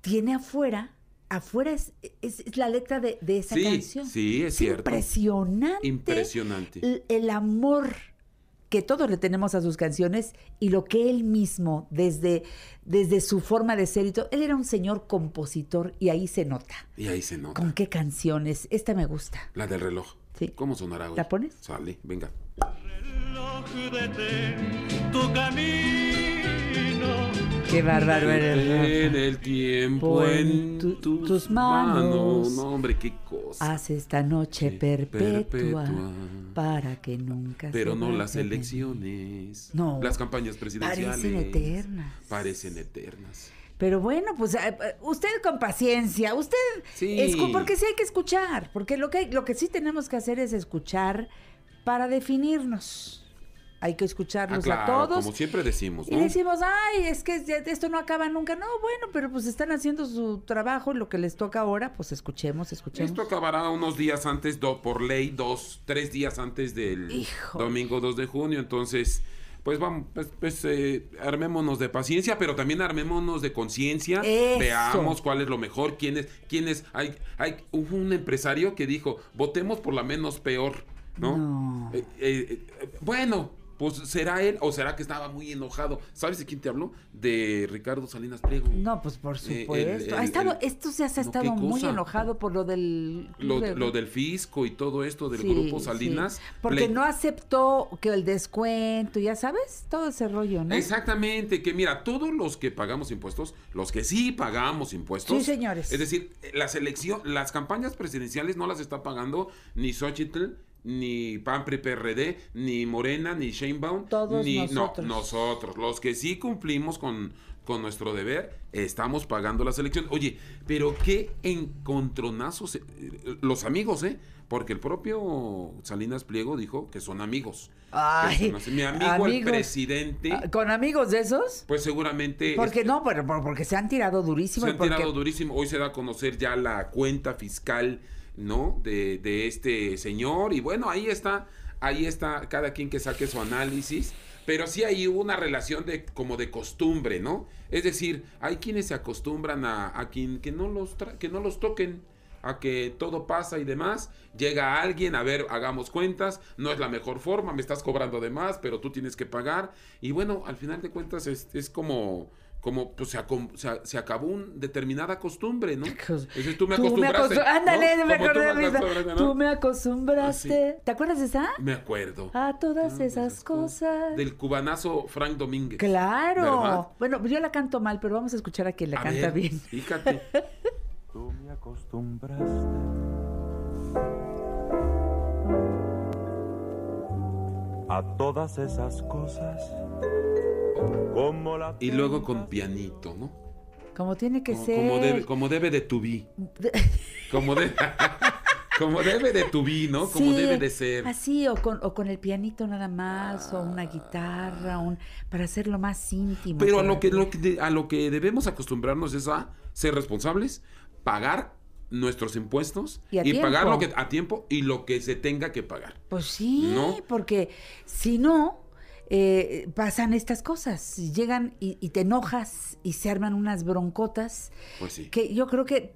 Tiene afuera afuera es, es, la letra de, de esa canción. Sí, es, es cierto. Impresionante. Impresionante. el amor que todos le tenemos a sus canciones y lo que él mismo, desde, desde su forma de ser él era un señor compositor y ahí se nota. Y ahí se nota. ¿Con qué canciones? Esta me gusta. La del reloj. Sí. ¿Cómo sonará ¿La pones? Sale, venga. reloj tu camino Qué bárbaro eres. el tiempo en tus, manos. No, hombre, Haz esta noche perpetua, para que nunca Pero no las elecciones. No. Las campañas presidenciales. Parecen eternas. Parecen eternas. Pero bueno, pues eh, eh, usted con paciencia, usted porque sí hay que escuchar, porque lo que lo que sí tenemos que hacer es escuchar para definirnos hay que escucharnos ah, a todos. Como siempre decimos, ¿no? Y decimos, ay, es que esto no acaba nunca. No, bueno, pero pues están haciendo su trabajo lo que les toca ahora, pues escuchemos, escuchemos. Esto acabará unos días antes, por ley, dos, tres días antes del domingo 2 de junio. Entonces, pues vamos, pues, pues eh, armémonos de paciencia, pero también armémonos de conciencia. Veamos cuál es lo mejor, quién es, Hay, hay, hubo un empresario que dijo, votemos por la menos peor. ¿No? Eh, eh, bueno, pues será él o será que estaba muy enojado. ¿Sabes de quién te habló? De Ricardo Salinas Pliego. No, pues por eh, supuesto. ha estado, esto se ha estado muy enojado por lo del lo, del fisco y todo esto del grupo Salinas. Porque no aceptó que el descuento, ya sabes, todo ese rollo, ¿no? Exactamente, que mira, todos los que pagamos impuestos, los que sí pagamos impuestos. Sí, señores. Es decir, las elecciones, las campañas presidenciales no las está pagando ni Xochitl ni Pampre PRD, ni Morena, ni Sheinbaum, Todos ni nosotros. no, nosotros, los que sí cumplimos con, con nuestro deber, estamos pagando las elecciones. Oye, pero qué encontronazos los amigos, ¿eh? Porque el propio Salinas Pliego dijo que son amigos. Ay, mi amigo presidente. Ah, ¿Con amigos de esos? Pues seguramente. Porque no, pero, porque se han tirado durísimo. Se han tirado durísimo. Hoy se da a conocer ya la cuenta fiscal ¿no? De, de este señor. Y bueno, ahí está, ahí está cada quien que saque su análisis pero sí hay una relación de como de costumbre, ¿no? Es decir, hay quienes se acostumbran a, quien que no los que no los toquen a que todo pasa y demás, llega alguien, a ver, hagamos cuentas, no es la mejor forma, me estás cobrando de más, pero tú tienes que pagar y bueno, al final de cuentas es, es como como pues se, acabó una determinada costumbre, ¿no? Eso pues, tú me acostumbraste. Ándale, me acordé de Tú me acostumbraste. ¿Te acuerdas de esa? Me acuerdo. A todas ah, esas, cosas. Del cubanazo Frank Domínguez. Claro. Bueno, yo la canto mal, pero vamos a escuchar a quien la canta bien. Fíjate. tú me acostumbraste. A todas esas cosas y luego con pianito, ¿no? Como tiene que ser. Como debe, de tu vi. Como debe. Como debe de tu vi, ¿no? Como debe de ser. Así, o con, el pianito nada más, o una ah. guitarra, para hacerlo más íntimo. Pero a lo, que, debemos acostumbrarnos es a ser responsables, pagar nuestros impuestos y, pagar lo que a tiempo y lo que se tenga que pagar. Pues sí, ¿no? porque si no, eh, pasan estas cosas. Llegan y, te enojas y se arman unas broncotas. Pues que yo creo que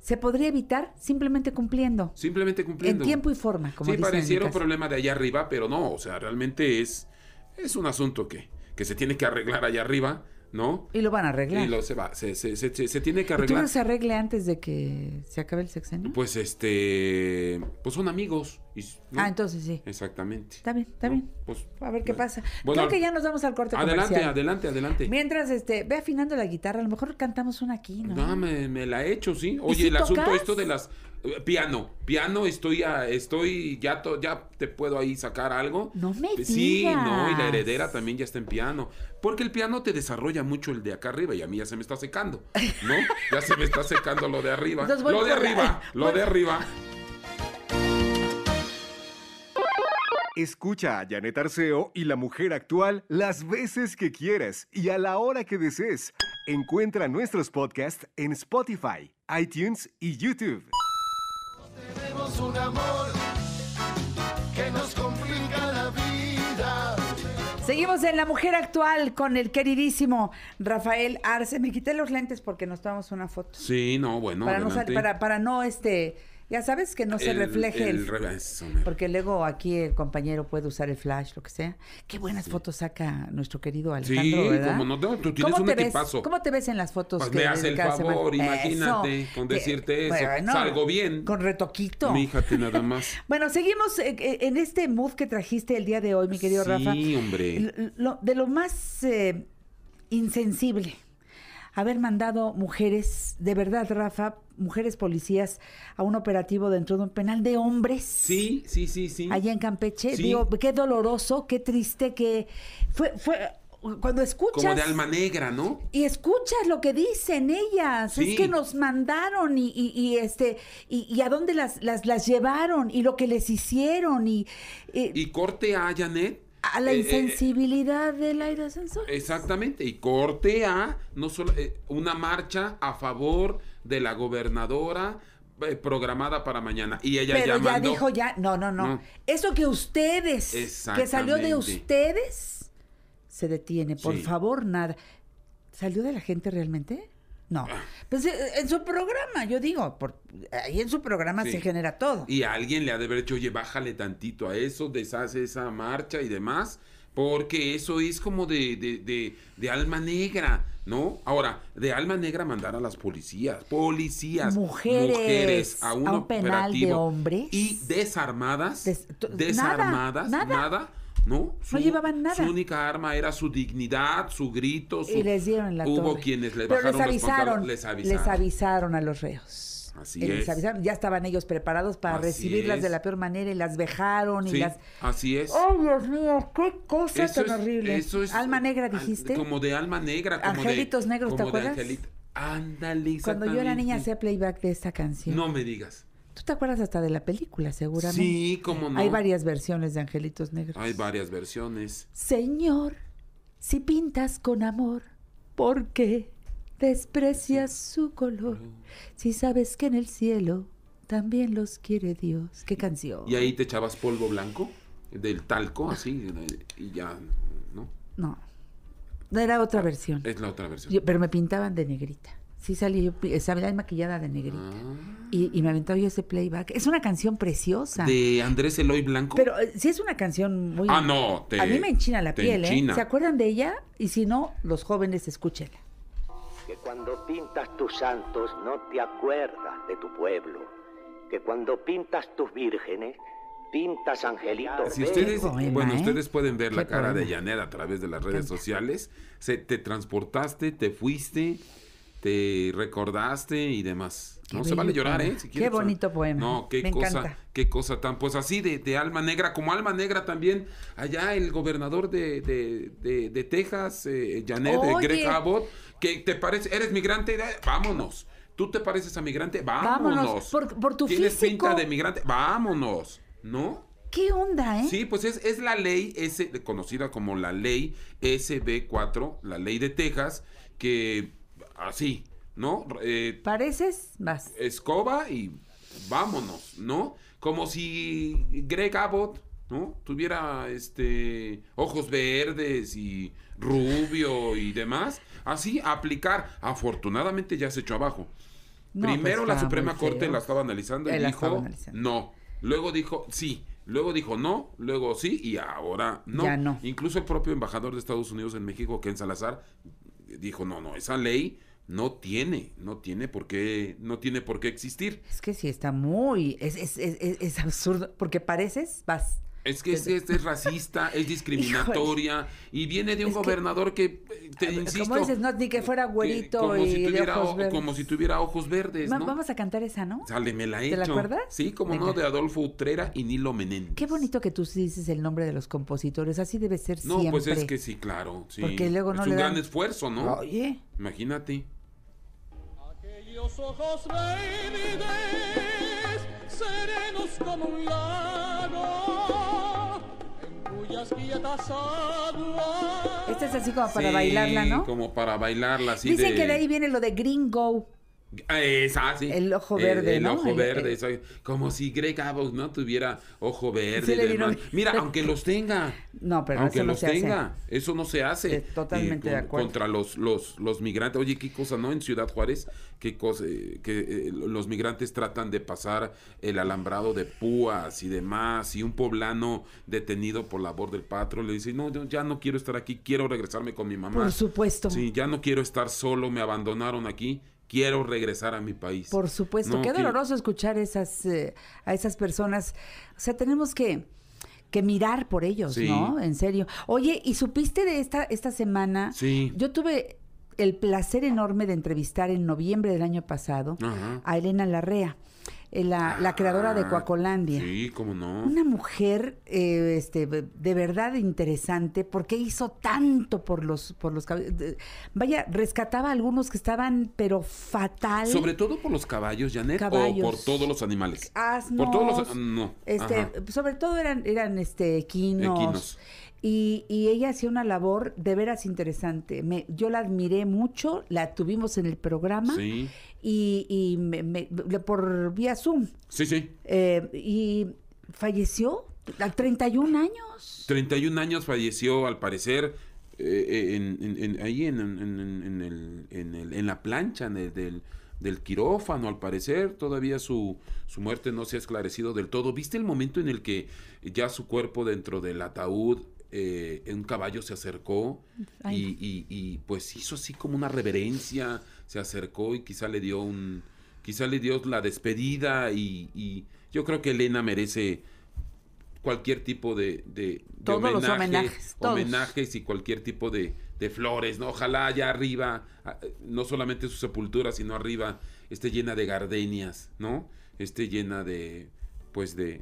se podría evitar simplemente cumpliendo. Simplemente cumpliendo. En tiempo y forma, como pareciera un problema de allá arriba, pero no, o sea, realmente es, es un asunto que, que se tiene que arreglar allá arriba ¿no? Y lo van a arreglar. Y se va, se, tiene que arreglar. ¿Y no se arregle antes de que se acabe el sexenio? Pues este, pues son amigos. Ah, entonces sí. Exactamente. Está bien, está bien. Pues, a ver qué pues, pasa. Creo que ya nos vamos al corte adelante, comercial. Adelante, adelante, Mientras este, ve afinando la guitarra, a lo mejor cantamos una aquí, ¿no? No, me, la he hecho, sí. Oye, el asunto esto de las Piano, piano, estoy, a, estoy, ya, ya te puedo ahí sacar algo. No me Sí, no, y la heredera también ya está en piano. Porque el piano te desarrolla mucho el de acá arriba y a mí ya se me está secando, ¿no? Ya se me está secando lo de arriba. lo de arriba, lo de arriba. Escucha a Janet Arceo y la mujer actual las veces que quieras y a la hora que desees. Encuentra nuestros podcasts en Spotify, iTunes y YouTube. Tenemos un amor que nos complica la vida. Seguimos en La Mujer Actual con el queridísimo Rafael Arce. Me quité los lentes porque nos tomamos una foto. Sí, no, bueno. Para, para no este ya sabes que no se refleje el, el porque luego aquí el compañero puede usar el flash, lo que sea. Qué buenas fotos saca nuestro querido Alejandro, sí, ¿verdad? como no tú tienes un ¿Cómo te ves en las fotos pues que me hace el favor, imagínate, con decirte eso, salgo bien. Con retoquito. Fíjate nada más. bueno, seguimos eh, eh, en este mood que trajiste el día de hoy, mi querido Rafa. Sí, hombre. de lo más eh, insensible haber mandado mujeres, de verdad, Rafa, mujeres policías a un operativo dentro de un penal de hombres. Sí, sí, sí, sí. Allá en Campeche. Digo, qué doloroso, qué triste, que fue, fue cuando escuchas. Como de alma negra, ¿no? Y escuchas lo que dicen ellas. Es que nos mandaron y, y, y este, y, y, a dónde las, las, las, llevaron y lo que les hicieron. Y, y corte a Janet a la eh, eh, eh. insensibilidad del aire Exactamente, y corte a no solo, una marcha a favor de la gobernadora programada para mañana. Y ella Pero ya, dijo ya, no, no, no, Eso que ustedes, que salió de ustedes, se detiene, por favor, nada. ¿Salió de la gente realmente? No. Pues eh, eh, en su programa, yo digo, ahí en su programa se genera todo. Y alguien le ha de haber dicho, oye, bájale tantito a eso, deshace esa marcha y demás, porque eso es como de, de, de, de alma negra, ¿no? Ahora, de alma negra mandar a las policías, policías, mujeres, a, un penal de hombres. Y desarmadas, desarmadas, nada, nada ¿no? no llevaban nada. Su única arma era su dignidad, su grito. Su, y les dieron la Hubo quienes les les avisaron, les avisaron. a los reos. Así eh, es. ya estaban ellos preparados para recibirlas de la peor manera y las vejaron y las. Así es. Oh, Dios mío, qué cosa tan horrible. alma negra, dijiste. como de alma negra, Angelitos negros, ¿te acuerdas? Ándale, Cuando yo era niña hacía playback de esta canción. No me digas. Tú te acuerdas hasta de la película, seguramente. Sí, como no. Hay varias versiones de Angelitos Negros. Hay varias versiones. Señor, si pintas con amor, ¿por qué desprecias su color? Si sabes que en el cielo también los quiere Dios. Qué canción. Y ahí te echabas polvo blanco del talco, así, y ya, ¿no? No. Era otra versión. Es la otra versión. pero me pintaban de negrita. Sí salí yo, maquillada de negrita. Ah. Y, me aventó yo ese playback. Es una canción preciosa. De Andrés Eloy Blanco. Pero eh, sí es una canción muy... Ah, no. a mí me enchina la piel, ¿eh? ¿Se acuerdan de ella? Y si no, los jóvenes, escúchenla. Que cuando pintas tus santos no te acuerdas de tu pueblo. Que cuando pintas tus vírgenes pintas angelitos. bueno, ¿eh? ustedes pueden ver la cara de Janet a través de las redes sociales. te transportaste, te fuiste este, recordaste y demás. No se vale llorar, ¿eh? qué bonito poema. No, qué cosa, qué cosa tan, pues así de, alma negra, como alma negra también, allá el gobernador de, de, de, de Texas, eh, Janet, eh, Greg Abbott, que te parece, eres migrante, vámonos. ¿Tú te pareces a migrante? Vámonos. Por, por, tu ¿Tienes de migrante? Vámonos. ¿No? ¿Qué onda, eh? Sí, pues es, es la ley, S, conocida como la ley SB4, la ley de Texas, que así, ¿no? Eh, Pareces más. Escoba y vámonos, ¿no? Como si Greg Abbott, ¿no? Tuviera este ojos verdes y rubio y demás. Así aplicar. Afortunadamente ya se echó abajo. Pues, Primero la Suprema Corte la estaba analizando y dijo analizando. no. Luego dijo sí. Luego dijo no, luego sí y ahora no. no. Incluso el propio embajador de Estados Unidos en México, Ken Salazar, dijo no, no, esa ley no tiene, no tiene por qué, no tiene por qué existir. Es que sí, está muy, es, es, es, absurdo, porque pareces, vas. Es que es racista, es discriminatoria y viene de un gobernador que, eh, te insisto. Como dices, ni que fuera güerito y si tuviera, como si tuviera ojos verdes. Vamos a cantar esa, ¿no? la ¿Te la acuerdas? Sí, como no, de Adolfo Utrera y Nilo Menéndez. Qué bonito que tú dices el nombre de los compositores, así debe ser no, siempre. No, pues es que sí, claro. Sí. Porque luego es un gran esfuerzo, ¿no? Oye. Imagínate los ojos verdes, serenos como un lago, en cuyas quietas aguas. Esta es así como para bailarla, ¿no? Como para bailarla, así Dicen que de ahí viene lo de gringo. Ah, es El ojo eh, verde, el, ojo verde, como si Greg Abbott no tuviera ojo verde. Mira, aunque los tenga. No, pero aunque los tenga, eso no se hace. Eh, totalmente de acuerdo. Contra los, los, los migrantes. Oye, qué cosa, ¿no? En Ciudad Juárez, cosa, eh, que los migrantes tratan de pasar el alambrado de púas y demás, y un poblano detenido por labor del patrón le dice, no, ya no quiero estar aquí, quiero regresarme con mi mamá. Por supuesto. Sí, ya no quiero estar solo, me abandonaron aquí quiero regresar a mi país. Por supuesto, qué doloroso escuchar esas, eh, a esas personas. O sea, tenemos que, que mirar por ellos, ¿no? En serio. Oye, ¿y supiste de esta, esta semana? Sí. Yo tuve el placer enorme de entrevistar en noviembre del año pasado a Elena Larrea. Eh, la, creadora de ah, Coacolandia. Sí, cómo no. Una mujer eh, este, de verdad interesante, porque hizo tanto por los, por los caballos. Vaya, rescataba algunos que estaban, pero fatal. Sobre todo por los caballos, Janet, o por todos los animales. Asnos, por todos los. Ah, no. Este, sobre todo eran, eran este, equinos. Y, y, ella hacía una labor de veras interesante. Me, yo la admiré mucho, la tuvimos en el programa. Sí y, y me, por vía Zoom. Sí, sí. Eh, y falleció a 31 años. 31 años falleció, al parecer, eh, eh, ahí en, en, la plancha del, quirófano, al parecer. Todavía su, su muerte no se ha esclarecido del todo. ¿Viste el momento en el que ya su cuerpo dentro del ataúd eh, un caballo se acercó y, y, pues hizo así como una reverencia se acercó y quizá le dio un, quizá le dio la despedida y, yo creo que Elena merece cualquier tipo de, de, homenajes, y cualquier tipo de, flores, ¿no? Ojalá allá arriba, no solamente su sepultura, sino arriba, esté llena de gardenias, ¿no? Esté llena de, pues de,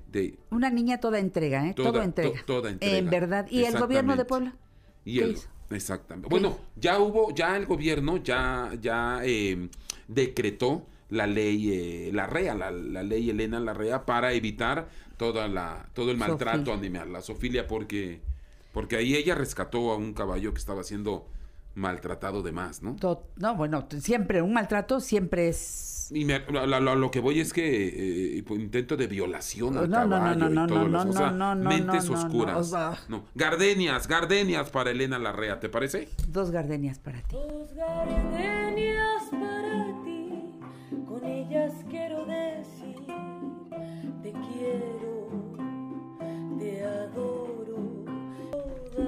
una niña toda entrega, ¿eh? Toda, entrega. En verdad. ¿Y el gobierno de Puebla? ¿Y ¿Qué Exactamente. Bueno, ya hubo, ya el gobierno ya, ya em, decretó la ley eh, la rea, la, la, ley Elena Larrea para evitar toda la, todo el maltrato animal, la sofilia, porque, porque ahí ella rescató a un caballo que estaba siendo maltratado de más, ¿no? no, bueno, siempre un maltrato siempre es y lo que voy es que eh, eh, intento de violación al pues no, no, no, no, mentes oscuras. Gardenias, gardenias para Elena Larrea, ¿te parece? Dos gardenias para ti. Dos gardenias para ti. Con ellas quiero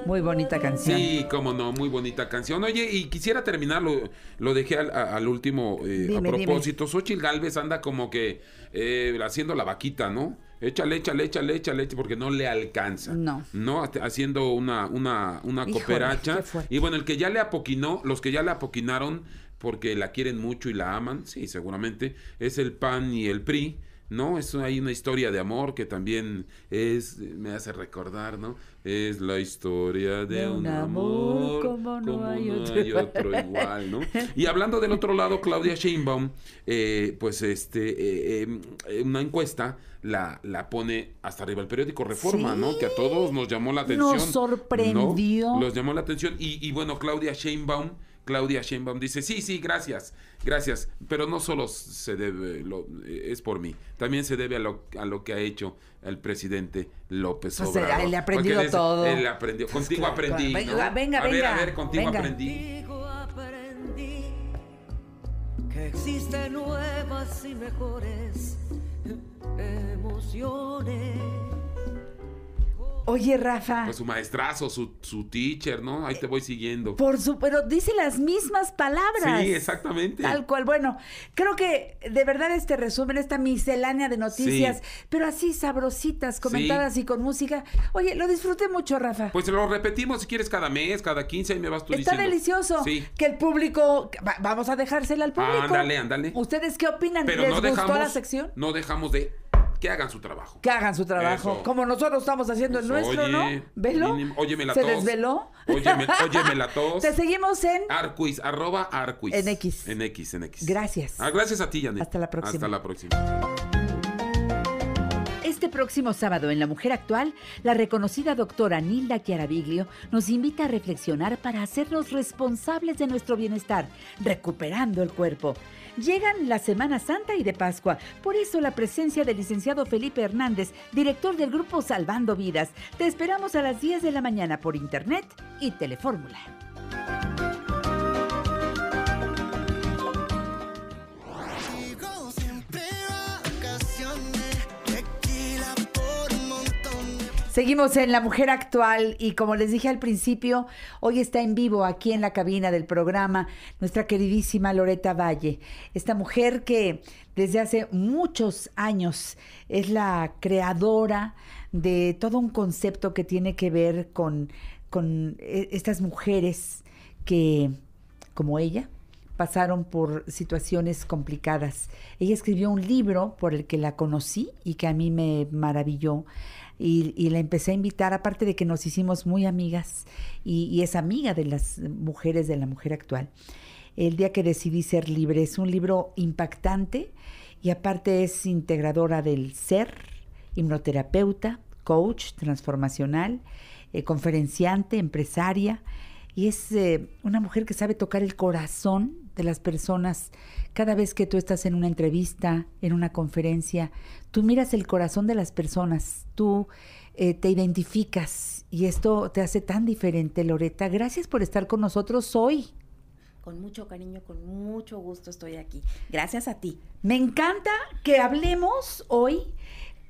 Muy bonita canción. Sí, cómo no, muy bonita canción. Oye, y quisiera terminar, lo, dejé al, último eh, a propósito. Xochitl Galvez anda como que eh, haciendo la vaquita, ¿no? Échale, échale, échale, échale, porque no le alcanza. No. No, haciendo una, una, una cooperacha. Y bueno, el que ya le apoquinó, los que ya le apoquinaron porque la quieren mucho y la aman, sí, seguramente, es el PAN y el PRI ¿no? Es, hay una historia de amor que también es, me hace recordar, ¿no? Es la historia de, un, amor, como, no, hay, otro. igual, ¿no? Y hablando del otro lado, Claudia Sheinbaum, eh, pues este, eh, em, eh, una encuesta la, la, pone hasta arriba el periódico Reforma, ¿no? Que a todos nos llamó la atención. Nos sorprendió. llamó la atención. Y, y bueno, Claudia Sheinbaum Claudia Sheinbaum dice, sí, sí, gracias, gracias, pero no solo se debe, eh, es por mí, también se debe a lo, a lo que ha hecho el presidente López pues, eh, Obrador. él le aprendió aprendido todo. Él aprendió, pues, contigo aprendí. Venga, venga. A ver, a ver, contigo aprendí. aprendí que existen nuevas y mejores emociones. Oye, Rafa. Pues su maestrazo, su, teacher, ¿no? Ahí te voy siguiendo. Por su, pero dice las mismas palabras. Sí, exactamente. Tal cual. Bueno, creo que de verdad este resumen, esta miscelánea de noticias, pero así sabrositas, comentadas y con música. Oye, lo disfruté mucho, Rafa. Pues lo repetimos si quieres cada mes, cada 15 y me vas tú Está delicioso. Sí. Que el público, vamos a dejársela al público. ándale, ándale. ¿Ustedes qué opinan? Pero ¿Les no la sección? No dejamos de que hagan su trabajo. Que hagan su trabajo. Como nosotros estamos haciendo el nuestro, ¿no? ¿Velo? óyeme la ¿Se desveló? Óyeme, la tos. Te seguimos en... Arquis, arroba Arquis. En X. En X, en X. Gracias. Ah, gracias a ti, Janet. Hasta la próxima. Hasta la próxima. Este próximo sábado en La Mujer Actual, la reconocida doctora Nilda Chiaraviglio nos invita a reflexionar para hacernos responsables de nuestro bienestar, recuperando el cuerpo. Llegan la Semana Santa y de Pascua. Por eso la presencia del licenciado Felipe Hernández, director del grupo Salvando Vidas. Te esperamos a las 10 de la mañana por internet y Telefórmula. Seguimos en La Mujer Actual y como les dije al principio, hoy está en vivo aquí en la cabina del programa nuestra queridísima Loreta Valle, esta mujer que desde hace muchos años es la creadora de todo un concepto que tiene que ver con, con eh, estas mujeres que, como ella, pasaron por situaciones complicadas. Ella escribió un libro por el que la conocí y que a mí me maravilló y, la empecé a invitar, aparte de que nos hicimos muy amigas y, es amiga de las mujeres, de la mujer actual. El día que decidí ser libre es un libro impactante y aparte es integradora del ser, hipnoterapeuta, coach transformacional, eh, conferenciante, empresaria y es eh, una mujer que sabe tocar el corazón de las personas. Cada vez que tú estás en una entrevista, en una conferencia, tú miras el corazón de las personas, tú eh, te identificas y esto te hace tan diferente, Loreta. Gracias por estar con nosotros hoy con mucho cariño, con mucho gusto estoy aquí. Gracias a ti. Me encanta que hablemos hoy,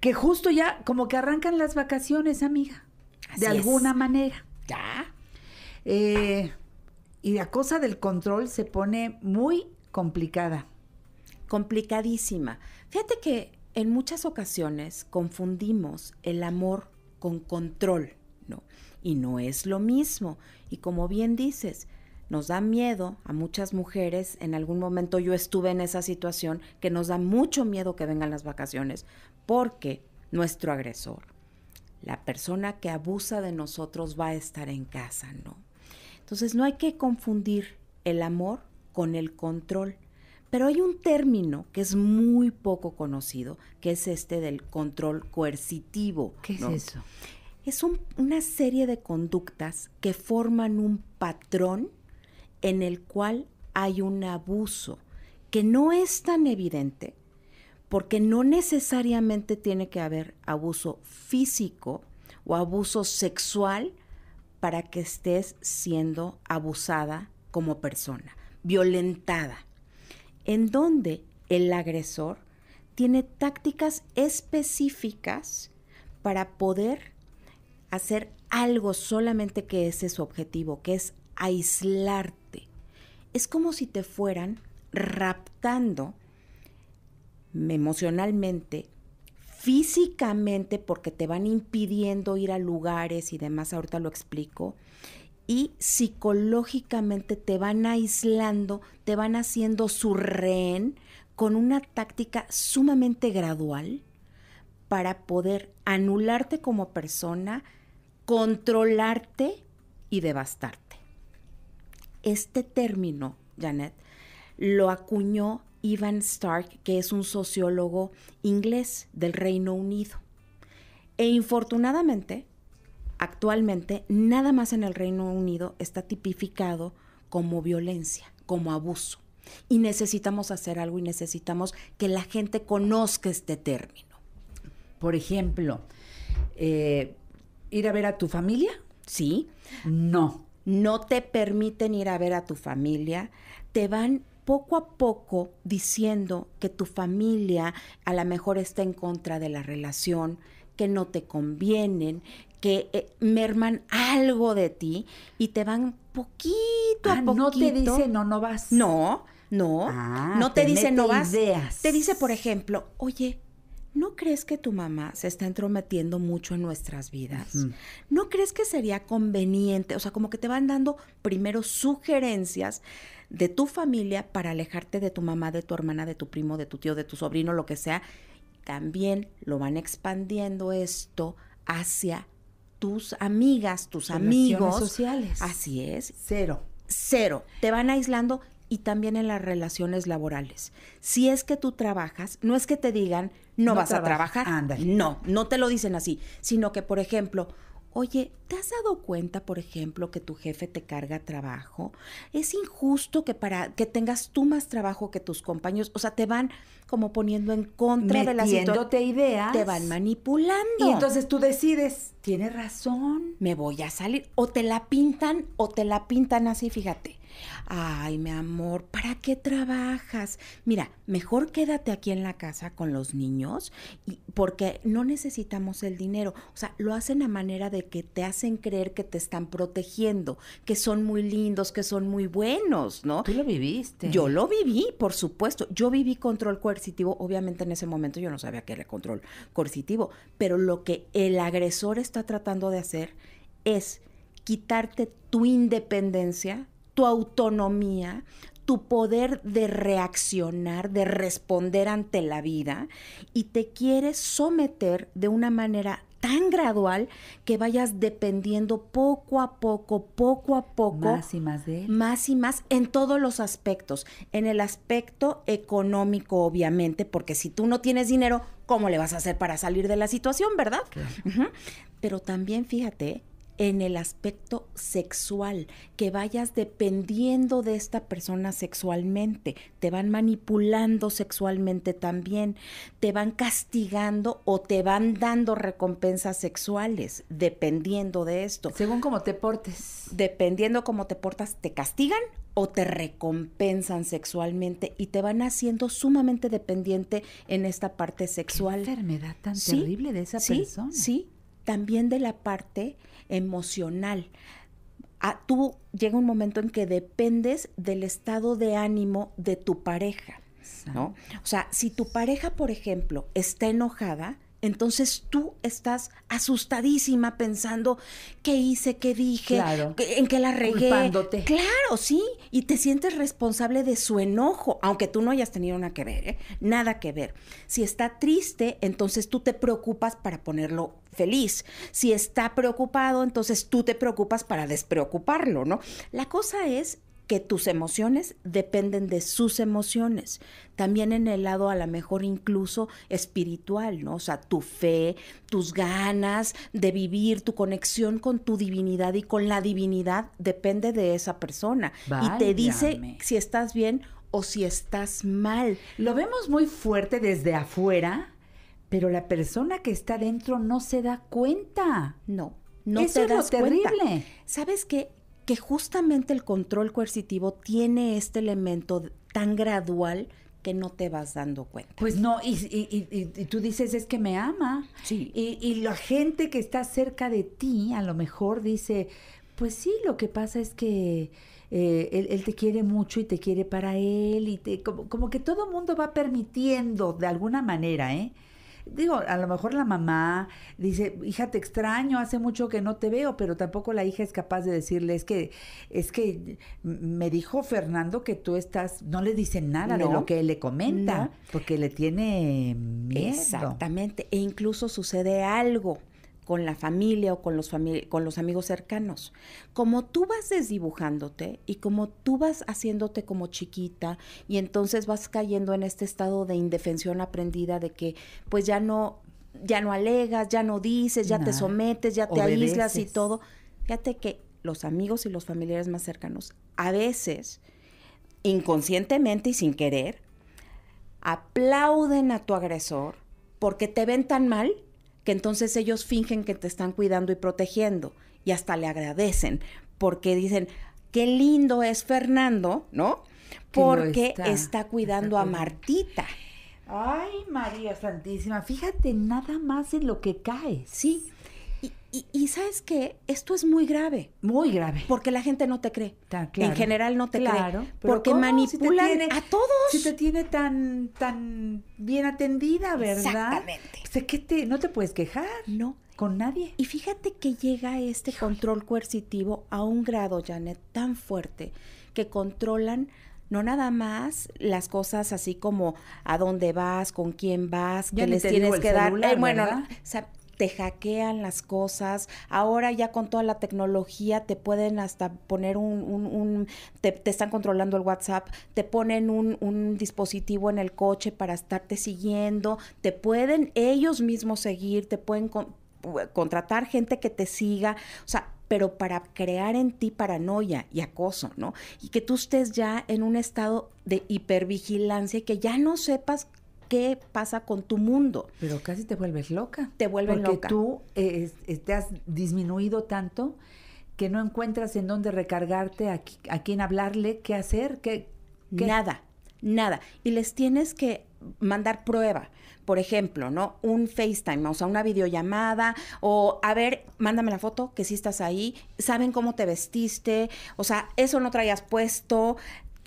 que justo ya como que arrancan las vacaciones, amiga. de alguna manera. Ya. Eh, y la cosa del control se pone muy complicada. Complicadísima. Fíjate que en muchas ocasiones confundimos el amor con control, ¿no? Y no es lo mismo. Y como bien dices, nos da miedo a muchas mujeres, en algún momento yo estuve en esa situación, que nos da mucho miedo que vengan las vacaciones, porque nuestro agresor, la persona que abusa de nosotros va a estar en casa, ¿no? Entonces no hay que confundir el amor con el control. Pero hay un término que es muy poco conocido, que es este del control coercitivo. ¿Qué es eso? Es una serie de conductas que forman un patrón en el cual hay un abuso que no es tan evidente, porque no necesariamente tiene que haber abuso físico o abuso sexual para que estés siendo abusada como persona, violentada, en donde el agresor tiene tácticas específicas para poder hacer algo solamente que ese es su objetivo, que es aislarte. Es como si te fueran raptando emocionalmente, físicamente porque te van impidiendo ir a lugares y demás, ahorita lo explico, y psicológicamente te van aislando, te van haciendo su rehén con una táctica sumamente gradual para poder anularte como persona, controlarte y devastarte. Este término, Janet, lo acuñó Ivan Stark, que es un sociólogo inglés del Reino Unido. E infortunadamente, actualmente, nada más en el Reino Unido está tipificado como violencia, como abuso. Y necesitamos hacer algo y necesitamos que la gente conozca este término. Por ejemplo, eh, ir a ver a tu familia. Sí. No. No te permiten ir a ver a tu familia. Te van poco a poco diciendo que tu familia a lo mejor está en contra de la relación, que no te convienen, que eh, merman algo de ti y te van poquito a poquito. Ah, no te dice no, no vas. No, no. Ah, no te, dice no vas. Te dice, por ejemplo, oye, ¿no crees que tu mamá se está entrometiendo mucho en nuestras vidas? ¿No crees que sería conveniente? O sea, como que te van dando primero sugerencias de tu familia para alejarte de tu mamá, de tu hermana, de tu primo, de tu tío, de tu sobrino, lo que sea. También lo van expandiendo esto hacia tus amigas, tus amigos. sociales. Así es. Cero. Cero. Te van aislando y también en las relaciones laborales. Si es que tú trabajas, no es que te digan no, vas a trabajar. Ándale. No, no te lo dicen así, sino que, por ejemplo, Oye, ¿te has dado cuenta, por ejemplo, que tu jefe te carga trabajo? Es injusto que para que tengas tú más trabajo que tus compañeros, o sea, te van como poniendo en contra de la situación. ideas. Te van manipulando. Y entonces tú decides, tienes razón, me voy a salir o te la pintan o te la pintan así, fíjate. Ay, mi amor, ¿para qué trabajas? Mira, mejor quédate aquí en la casa con los niños porque no necesitamos el dinero. O sea, lo hacen a manera de que te hacen creer que te están protegiendo, que son muy lindos, que son muy buenos, ¿no? Tú lo viviste. Yo lo viví, por supuesto. Yo viví control coercitivo. Obviamente en ese momento yo no sabía qué era control coercitivo, pero lo que el agresor está tratando de hacer es quitarte tu independencia tu autonomía, tu poder de reaccionar, de responder ante la vida y te quieres someter de una manera tan gradual que vayas dependiendo poco a poco, poco a poco. Más y más de Más y más en todos los aspectos. En el aspecto económico, obviamente, porque si tú no tienes dinero, ¿cómo le vas a hacer para salir de la situación, verdad? Pero también fíjate en el aspecto sexual, que vayas dependiendo de esta persona sexualmente, te van manipulando sexualmente también, te van castigando o te van dando recompensas sexuales, dependiendo de esto. Según cómo te portes. Dependiendo cómo te portas, te castigan o te recompensan sexualmente y te van haciendo sumamente dependiente en esta parte sexual. ¿Qué enfermedad tan terrible de esa ¿Sí? persona. Sí, también de la parte emocional. A, ah, tú llega un momento en que dependes del estado de ánimo de tu pareja, O sea, si tu pareja, por ejemplo, está enojada, entonces tú estás asustadísima pensando qué hice, qué dije, en qué la regué. Claro, sí. Y te sientes responsable de su enojo, aunque tú no hayas tenido nada que ver, ¿eh? nada que ver. Si está triste, entonces tú te preocupas para ponerlo feliz. Si está preocupado, entonces tú te preocupas para despreocuparlo, ¿no? La cosa es que tus emociones dependen de sus emociones. También en el lado a lo mejor incluso espiritual, ¿no? O sea, tu fe, tus ganas de vivir, tu conexión con tu divinidad y con la divinidad depende de esa persona. Y te dice si estás bien o si estás mal. Lo vemos muy fuerte desde afuera, pero la persona que está dentro no se da cuenta. No. No se te es terrible. ¿Sabes qué? que justamente el control coercitivo tiene este elemento tan gradual que no te vas dando cuenta. Pues no, y, tú dices, es que me ama. Sí. Y, la gente que está cerca de ti a lo mejor dice, pues sí, lo que pasa es que eh, él, te quiere mucho y te quiere para él, y te, como, como que todo mundo va permitiendo de alguna manera, ¿eh? digo, a lo mejor la mamá dice, hija, te extraño, hace mucho que no te veo, pero tampoco la hija es capaz de decirle, es que, es que me dijo Fernando que tú estás, no le dicen nada de lo que él le comenta, porque le tiene miedo. Exactamente, e incluso sucede algo con la familia o con los, con los amigos cercanos. Como tú vas desdibujándote y como tú vas haciéndote como chiquita y entonces vas cayendo en este estado de indefensión aprendida de que pues ya no, ya no alegas, ya no dices, ya te sometes, ya te aíslas y todo. Fíjate que los amigos y los familiares más cercanos a veces, inconscientemente y sin querer, aplauden a tu agresor porque te ven tan mal que entonces ellos fingen que te están cuidando y protegiendo y hasta le agradecen porque dicen, qué lindo es Fernando, ¿no? Porque está. cuidando a Martita. Ay, María Santísima, fíjate nada más en lo que cae Sí, y, sabes que esto es muy grave. Muy grave. Porque la gente no te cree. En general no te cree. porque manipulan a todos. Si te tiene tan, tan bien atendida, ¿verdad? Exactamente. Pues, que te, no te puedes quejar. No. Con nadie. Y fíjate que llega este control coercitivo a un grado, Janet, tan fuerte que controlan no nada más las cosas así como a dónde vas, con quién vas, ya qué les tienes que dar. Eh, bueno, o sea, te hackean las cosas, ahora ya con toda la tecnología te pueden hasta poner un, te, están controlando el WhatsApp, te ponen un, dispositivo en el coche para estarte siguiendo, te pueden ellos mismos seguir, te pueden contratar gente que te siga, o sea, pero para crear en ti paranoia y acoso, ¿no? Y que tú estés ya en un estado de hipervigilancia y que ya no sepas qué pasa con tu mundo. Pero casi te vuelves loca. Te vuelves loca. Porque tú eh, te has disminuido tanto que no encuentras en dónde recargarte, a, quién hablarle, qué hacer, qué, Nada, nada. Y les tienes que mandar prueba. Por ejemplo, ¿no? Un FaceTime, o sea, una videollamada, o a ver, mándame la foto que si estás ahí, saben cómo te vestiste, o sea, eso no traías puesto,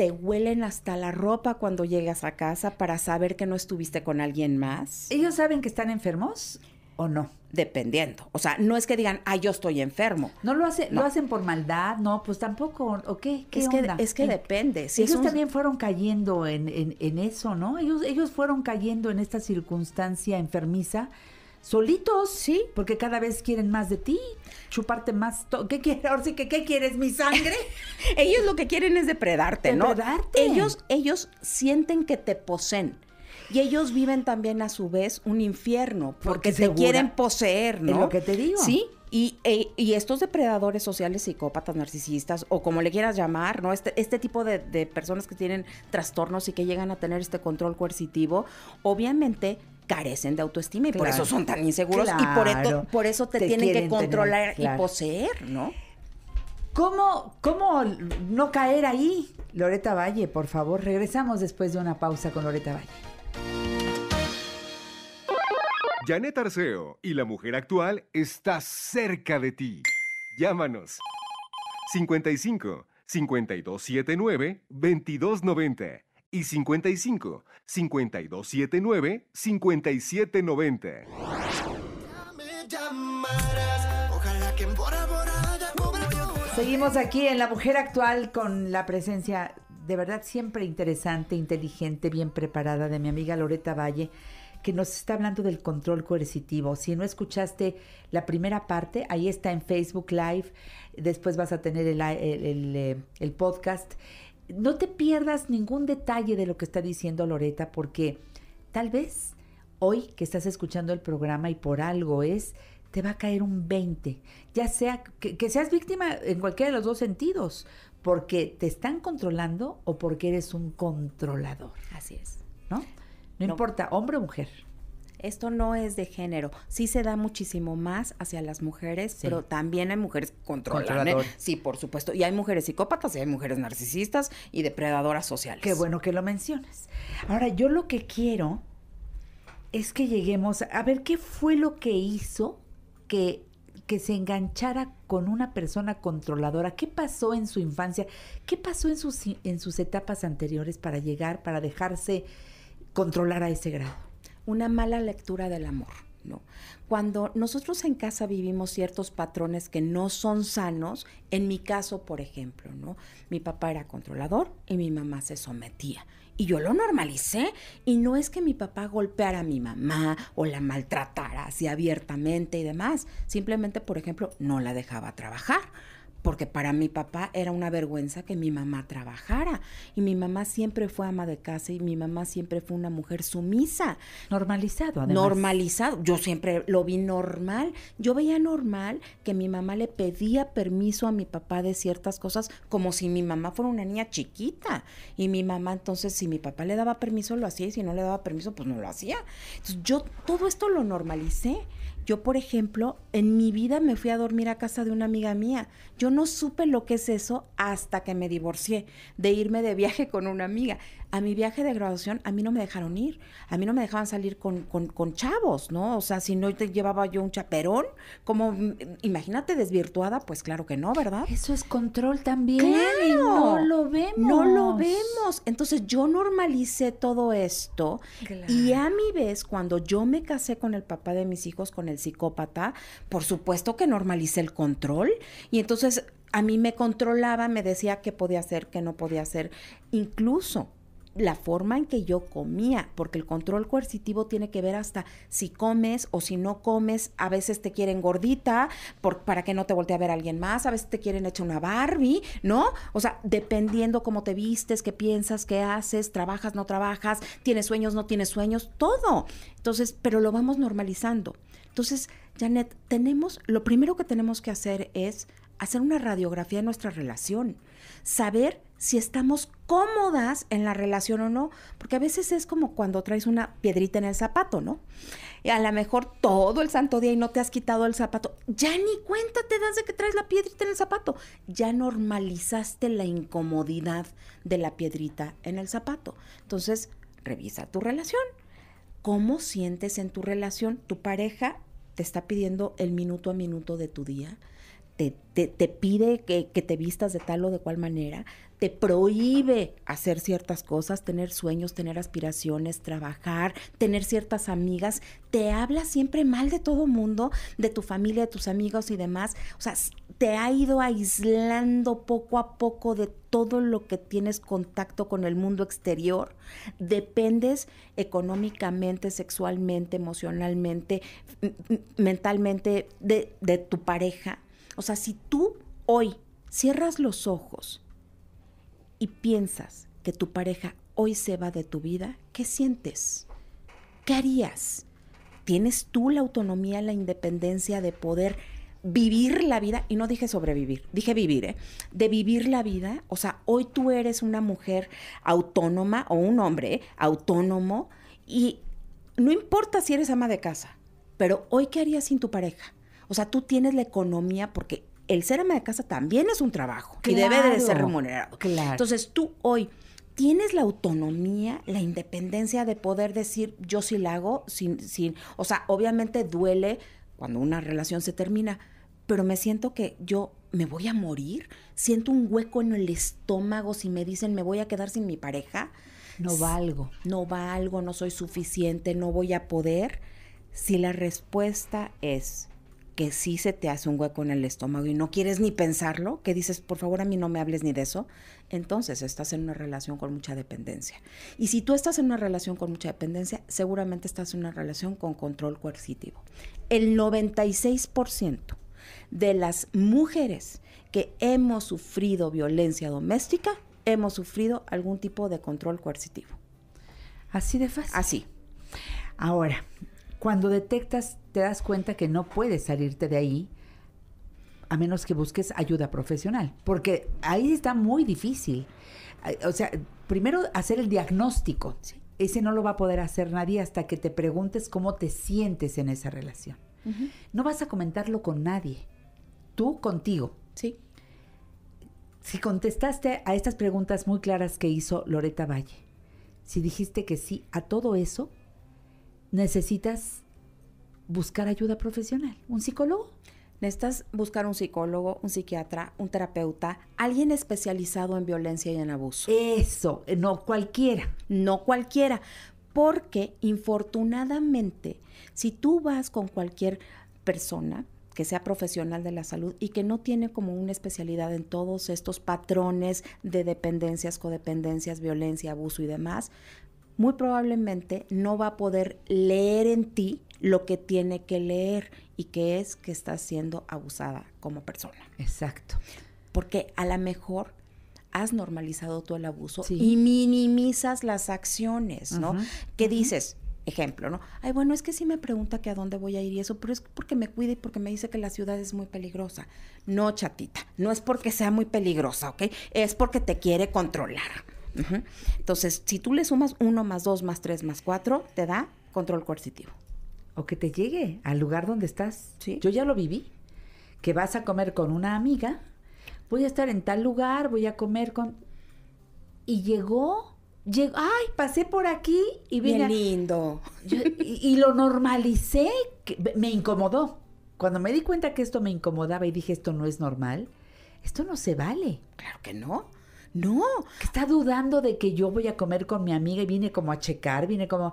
te huelen hasta la ropa cuando llegas a casa para saber que no estuviste con alguien más. ¿Ellos saben que están enfermos o no? Dependiendo. O sea, no es que digan, ah, yo estoy enfermo. No lo hacen, lo hacen por maldad, no, pues tampoco, ¿o qué? es, Que, es que depende. Si ellos también fueron cayendo en, en, eso, ¿no? Ellos, ellos fueron cayendo en esta circunstancia enfermiza solitos. Sí. Porque cada vez quieren más de ti chuparte más. ¿Qué quieres? sí que, ¿qué quieres? ¿Mi sangre? ellos lo que quieren es depredarte, ¿no? Depredarte. Ellos, ellos sienten que te poseen. Y ellos viven también a su vez un infierno, porque, te quieren poseer, ¿no? Es lo que te digo. Sí, y, e, y, estos depredadores sociales, psicópatas, narcisistas, o como le quieras llamar, ¿no? Este, este tipo de, de personas que tienen trastornos y que llegan a tener este control coercitivo, obviamente carecen de autoestima y por eso son tan inseguros y por, e-, eso te, tienen que controlar y poseer, ¿no? ¿Cómo, ¿Cómo no caer ahí? Loreta Valle, por favor, regresamos después de una pausa con Loreta Valle. Janet Arceo y la mujer actual está cerca de ti. Llámanos 55 5279 2290 y 55 5279 5790. Seguimos aquí en La Mujer Actual con la presencia de verdad siempre interesante, inteligente, bien preparada de mi amiga Loreta Valle que nos está hablando del control coercitivo. Si no escuchaste la primera parte, ahí está en Facebook Live, después vas a tener el, el eh, podcast no te pierdas ningún detalle de lo que está diciendo Loreta, porque tal vez hoy que estás escuchando el programa y por algo es, te va a caer un 20, ya sea que, seas víctima en cualquiera de los dos sentidos, porque te están controlando o porque eres un controlador. Así es. No, no. importa, hombre o mujer esto no es de género. Sí se da muchísimo más hacia las mujeres, pero también hay mujeres controladoras Sí, por supuesto. Y hay mujeres psicópatas, y hay mujeres narcisistas y depredadoras sociales. Qué bueno que lo mencionas. Ahora, yo lo que quiero es que lleguemos a ver qué fue lo que hizo que, que se enganchara con una persona controladora. ¿Qué pasó en su infancia? ¿Qué pasó en sus, en sus etapas anteriores para llegar, para dejarse controlar a ese grado? una mala lectura del amor. ¿no? Cuando nosotros en casa vivimos ciertos patrones que no son sanos, en mi caso, por ejemplo, ¿no? Mi papá era controlador y mi mamá se sometía. Y yo lo normalicé. Y no es que mi papá golpeara a mi mamá o la maltratara así abiertamente y demás. Simplemente, por ejemplo, no la dejaba trabajar porque para mi papá era una vergüenza que mi mamá trabajara. Y mi mamá siempre fue ama de casa y mi mamá siempre fue una mujer sumisa. Normalizado, además. Normalizado. Yo siempre lo vi normal. Yo veía normal que mi mamá le pedía permiso a mi papá de ciertas cosas, como si mi mamá fuera una niña chiquita. Y mi mamá, entonces, si mi papá le daba permiso, lo hacía, y si no le daba permiso, pues no lo hacía. Entonces, yo todo esto lo normalicé. Yo, por ejemplo, en mi vida me fui a dormir a casa de una amiga mía. Yo no supe lo que es eso hasta que me divorcié, de irme de viaje con una amiga a mi viaje de graduación a mí no me dejaron ir, a mí no me dejaban salir con, con, chavos, ¿no? O sea, si no te llevaba yo un chaperón, como mm, imagínate desvirtuada, pues claro que no, ¿verdad? Eso es control también. Claro, no lo vemos. No lo vemos. Entonces yo normalicé todo esto y a mi vez cuando yo me casé con el papá de mis hijos, con el psicópata, por supuesto que normalicé el control y entonces a mí me controlaba, me decía qué podía hacer, qué no podía hacer, incluso la forma en que yo comía, porque el control coercitivo tiene que ver hasta si comes o si no comes, a veces te quieren gordita por, para que no te voltee a ver a alguien más, a veces te quieren hecha una Barbie, ¿no? O sea, dependiendo cómo te vistes, qué piensas, qué haces, trabajas, no trabajas, tienes sueños, no tienes sueños, todo. Entonces, pero lo vamos normalizando. Entonces, Janet, tenemos, lo primero que tenemos que hacer es hacer una radiografía de nuestra relación, saber si estamos cómodas en la relación o no, porque a veces es como cuando traes una piedrita en el zapato, ¿no? Y a lo mejor todo el santo día y no te has quitado el zapato, ya ni cuenta te das de que traes la piedrita en el zapato, ya normalizaste la incomodidad de la piedrita en el zapato. Entonces, revisa tu relación. ¿Cómo sientes en tu relación? ¿Tu pareja te está pidiendo el minuto a minuto de tu día? te, pide que, te vistas de tal o de cual manera, te prohíbe hacer ciertas cosas, tener sueños, tener aspiraciones, trabajar, tener ciertas amigas, te habla siempre mal de todo mundo, de tu familia, de tus amigos y demás. O sea, te ha ido aislando poco a poco de todo lo que tienes contacto con el mundo exterior. Dependes económicamente, sexualmente, emocionalmente, mentalmente de tu pareja o sea, si tú hoy cierras los ojos y piensas que tu pareja hoy se va de tu vida, ¿qué sientes? ¿Qué harías? ¿Tienes tú la autonomía, la independencia de poder vivir la vida? Y no dije sobrevivir, dije vivir, ¿eh? De vivir la vida. O sea, hoy tú eres una mujer autónoma o un hombre ¿eh? autónomo y no importa si eres ama de casa, pero hoy qué harías sin tu pareja? O sea, tú tienes la economía porque el ser ama de casa también es un trabajo y debe de ser remunerado. Claro. Entonces tú hoy tienes la autonomía, la independencia de poder decir yo sí la hago sin, sin, o sea, obviamente duele cuando una relación se termina, pero me siento que yo me voy a morir, siento un hueco en el estómago si me dicen me voy a quedar sin mi pareja. No valgo. No valgo, no soy suficiente, no voy a poder. Si la respuesta es que sí se te hace un hueco en el estómago y no quieres ni pensarlo, que dices, por favor a mí no me hables ni de eso, entonces estás en una relación con mucha dependencia. Y si tú estás en una relación con mucha dependencia, seguramente estás en una relación con control coercitivo. El 96% de las mujeres que hemos sufrido violencia doméstica, hemos sufrido algún tipo de control coercitivo. Así de fácil. Así. Ahora, cuando detectas, te das cuenta que no puedes salirte de ahí a menos que busques ayuda profesional, porque ahí está muy difícil. O sea, primero hacer el diagnóstico. Ese no lo va a poder hacer nadie hasta que te preguntes cómo te sientes en esa relación. No vas a comentarlo con nadie, tú contigo. Sí. Si contestaste a estas preguntas muy claras que hizo Loreta Valle, si dijiste que sí a todo eso, necesitas buscar ayuda profesional, un psicólogo. Necesitas buscar un psicólogo, un psiquiatra, un terapeuta, alguien especializado en violencia y en abuso. Eso, eh, no cualquiera. No cualquiera, porque infortunadamente, si tú vas con cualquier persona que sea profesional de la salud y que no tiene como una especialidad en todos estos patrones de dependencias, codependencias, violencia, abuso y demás, muy probablemente no va a poder leer en ti lo que tiene que leer y que es que estás siendo abusada como persona. Exacto. Porque a lo mejor has normalizado todo el abuso y minimizas las acciones, ¿no? Que ¿Qué dices? Ejemplo, ¿no? Ay, bueno, es que sí me pregunta que a dónde voy a ir y eso, pero es porque me cuida y porque me dice que la ciudad es muy peligrosa. No, chatita, no es porque sea muy peligrosa, ¿ok? Es porque te quiere controlar. Entonces, si tú le sumas uno más dos más tres más cuatro te da control coercitivo. O que te llegue al lugar donde estás. Yo ya lo viví. Que vas a comer con una amiga, voy a estar en tal lugar, voy a comer con... Y llegó llegó, ay, pasé por aquí y vine. Bien lindo. y, lo normalicé, me incomodó. Cuando me di cuenta que esto me incomodaba y dije, esto no es normal, esto no se vale. Claro que no. No. está dudando de que yo voy a comer con mi amiga y viene como a checar, viene como...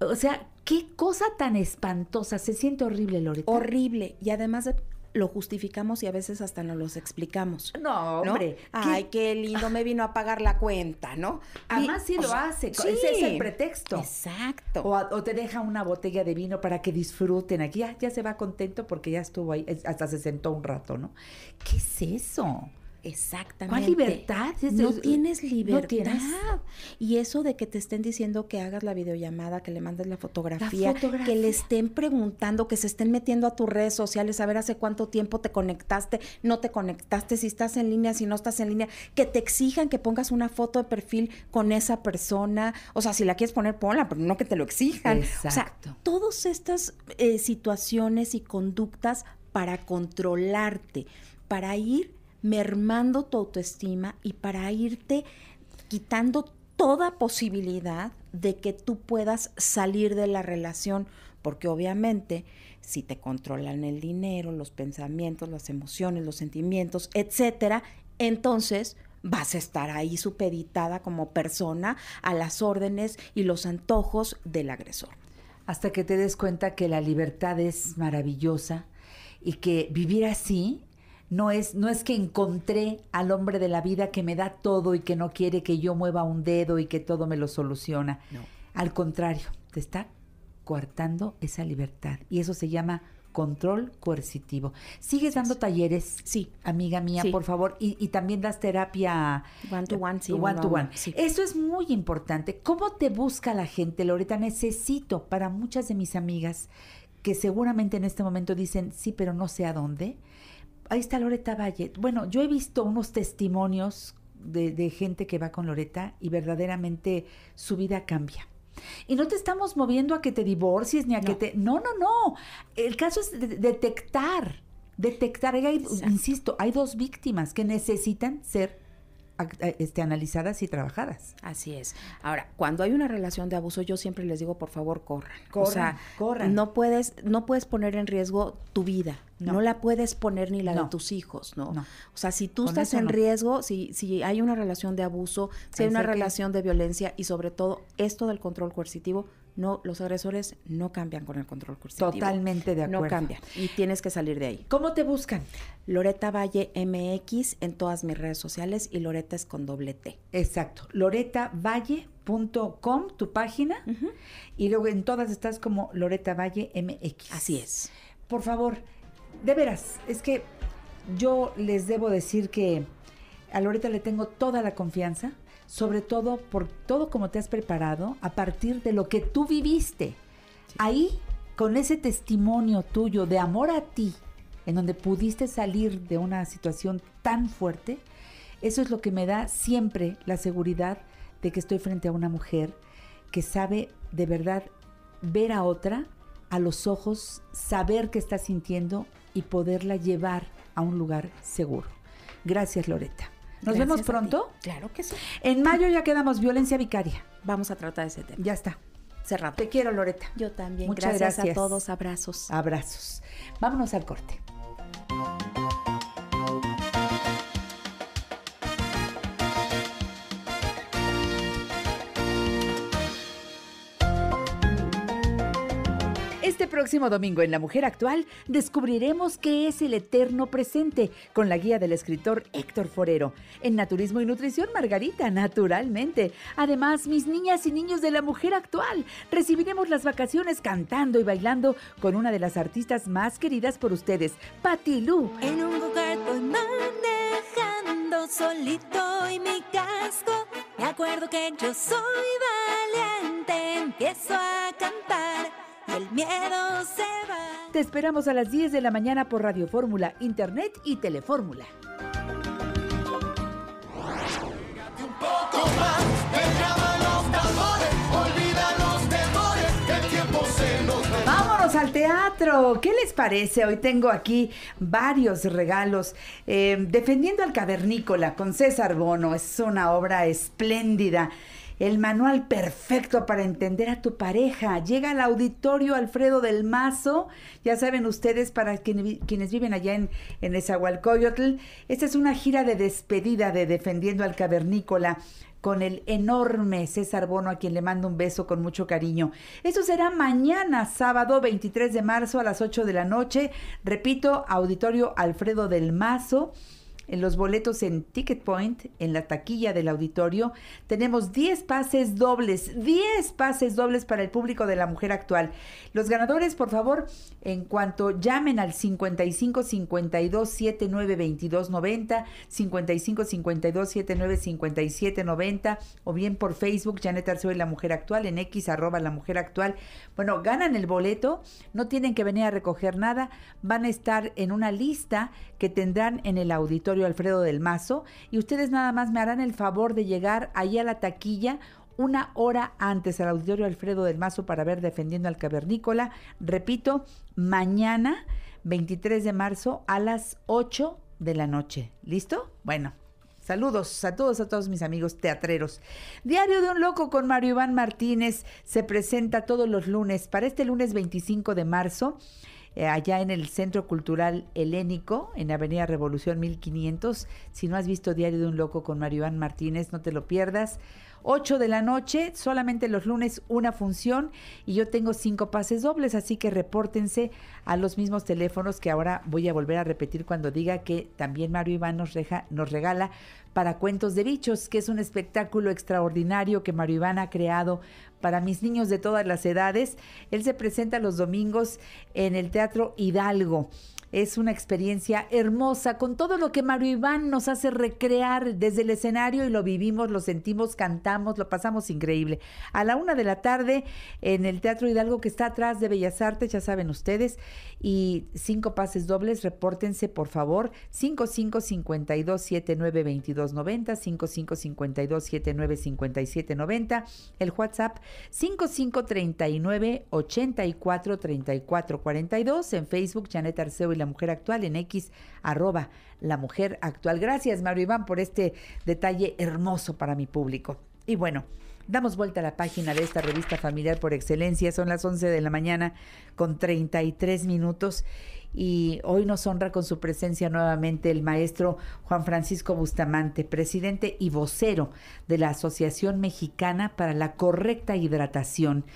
O sea, qué cosa tan espantosa. Se siente horrible, Loreta. Horrible. Y además lo justificamos y a veces hasta no los explicamos. No, hombre. Ay, qué lindo, me vino a pagar la cuenta, ¿no? Además sí lo hace, ese es el pretexto. Exacto. O, te deja una botella de vino para que disfruten. Aquí ya, ya, se va contento porque ya estuvo ahí, hasta se sentó un rato, ¿no? ¿Qué es eso? Exactamente. ¿Cuál libertad? no tienes libertad. Y eso de que te estén diciendo que hagas la videollamada, que le mandes la fotografía, que le estén preguntando, que se estén metiendo a tus redes sociales a ver hace cuánto tiempo te conectaste, no te conectaste, si estás en línea, si no estás en línea, que te exijan que pongas una foto de perfil con esa persona. O sea, si la quieres poner, ponla, pero no que te lo exijan. Exacto. todas estas eh, situaciones y conductas para controlarte, para ir mermando tu autoestima y para irte quitando toda posibilidad de que tú puedas salir de la relación, porque obviamente si te controlan el dinero, los pensamientos, las emociones, los sentimientos, etcétera, entonces vas a estar ahí supeditada como persona a las órdenes y los antojos del agresor. Hasta que te des cuenta que la libertad es maravillosa y que vivir así no es, no es que encontré al hombre de la vida que me da todo y que no quiere que yo mueva un dedo y que todo me lo soluciona. No. Al contrario, te está coartando esa libertad. Y eso se llama control coercitivo. ¿Sigues dando talleres? Sí. Amiga mía, por favor. Y, también das terapia. One to one, sí. Eso es muy importante. ¿Cómo te busca la gente, Loreta? Necesito para muchas de mis amigas que seguramente en este momento dicen, sí, pero no sé a dónde ahí está Loreta Valle. Bueno, yo he visto unos testimonios de, gente que va con Loreta y verdaderamente su vida cambia. Y no te estamos moviendo a que te divorcies ni a que te... No, no, no. El caso es detectar, detectar. insisto, hay dos víctimas que necesitan ser eh, este, analizadas y trabajadas. Así es. Ahora, cuando hay una relación de abuso, yo siempre les digo, por favor, corran. corran corran. No puedes, no puedes poner en riesgo tu vida. No. la puedes poner ni la de tus hijos, ¿no? O sea, si tú estás en riesgo, si, si hay una relación de abuso, si hay una relación de violencia y sobre todo esto del control coercitivo, no, los agresores no cambian con el control cursivo. Totalmente de acuerdo. No cambian y tienes que salir de ahí. ¿Cómo te buscan? Loreta Valle MX en todas mis redes sociales y Loreta es con doble T. Exacto, loretavalle.com, tu página, y luego en todas estás como Loreta Valle MX. Así es. Por favor, de veras, es que yo les debo decir que a Loreta le tengo toda la confianza sobre todo por todo como te has preparado a partir de lo que tú viviste. Ahí, con ese testimonio tuyo de amor a ti, en donde pudiste salir de una situación tan fuerte, eso es lo que me da siempre la seguridad de que estoy frente a una mujer que sabe de verdad ver a otra a los ojos, saber qué está sintiendo y poderla llevar a un lugar seguro. Gracias, Loreta. Nos vemos pronto. Claro que sí. En mayo ya quedamos violencia vicaria. Vamos a tratar ese tema. Ya está. Cerrado. Te quiero, Loreta. Yo también. Muchas gracias, gracias. a todos. Abrazos. Abrazos. Vámonos al corte. próximo domingo en La Mujer Actual descubriremos qué es el eterno presente con la guía del escritor Héctor Forero. En Naturismo y Nutrición, Margarita, naturalmente. Además, mis niñas y niños de La Mujer Actual, recibiremos las vacaciones cantando y bailando con una de las artistas más queridas por ustedes, Patilú. En un lugar manejando solito y mi casco. Me acuerdo que yo soy valiente, empiezo a cantar el miedo se va. Te esperamos a las 10 de la mañana por Radio Fórmula, Internet y Telefórmula. Vámonos al teatro. ¿Qué les parece? Hoy tengo aquí varios regalos. Eh, Defendiendo al cavernícola con César Bono. Es una obra espléndida el manual perfecto para entender a tu pareja. Llega al auditorio Alfredo del Mazo, ya saben ustedes, para quienes viven allá en, en Esahualcoyotl, esta es una gira de despedida de Defendiendo al Cavernícola con el enorme César Bono, a quien le mando un beso con mucho cariño. Eso será mañana, sábado 23 de marzo a las 8 de la noche. Repito, auditorio Alfredo del Mazo. En los boletos en Ticket Point, en la taquilla del auditorio, tenemos 10 pases dobles, 10 pases dobles para el público de la mujer actual. Los ganadores, por favor, en cuanto llamen al 55 52 79 22 90, 55 52 79 57 90, o bien por Facebook, Janet Arceo y la mujer actual, en X arroba la mujer actual. Bueno, ganan el boleto, no tienen que venir a recoger nada, van a estar en una lista que tendrán en el auditorio Alfredo del Mazo y ustedes nada más me harán el favor de llegar ahí a la taquilla una hora antes al auditorio Alfredo del Mazo para ver defendiendo al cavernícola. Repito, mañana 23 de marzo a las 8 de la noche. ¿Listo? Bueno. Saludos a todos, a todos mis amigos teatreros. Diario de un Loco con Mario Iván Martínez se presenta todos los lunes. Para este lunes 25 de marzo eh, allá en el Centro Cultural Helénico, en Avenida Revolución 1500. Si no has visto Diario de un Loco con Mario Iván Martínez, no te lo pierdas. 8 de la noche, solamente los lunes una función y yo tengo cinco pases dobles, así que repórtense a los mismos teléfonos que ahora voy a volver a repetir cuando diga que también Mario Iván nos, nos regala para Cuentos de Bichos, que es un espectáculo extraordinario que Mario Iván ha creado para mis niños de todas las edades. Él se presenta los domingos en el Teatro Hidalgo. Es una experiencia hermosa con todo lo que Mario Iván nos hace recrear desde el escenario y lo vivimos, lo sentimos, cantamos, lo pasamos increíble. A la una de la tarde en el Teatro Hidalgo que está atrás de Bellas Artes, ya saben ustedes, y cinco pases dobles, repórtense por favor, 5552 79 90, 5552 79 90, el WhatsApp 5539 843442 en Facebook Janet Arceo y la mujer actual en X arroba la mujer actual. Gracias Mario Iván por este detalle hermoso para mi público. Y bueno, Damos vuelta a la página de esta revista familiar por excelencia. Son las 11 de la mañana con 33 minutos y hoy nos honra con su presencia nuevamente el maestro Juan Francisco Bustamante, presidente y vocero de la Asociación Mexicana para la Correcta Hidratación.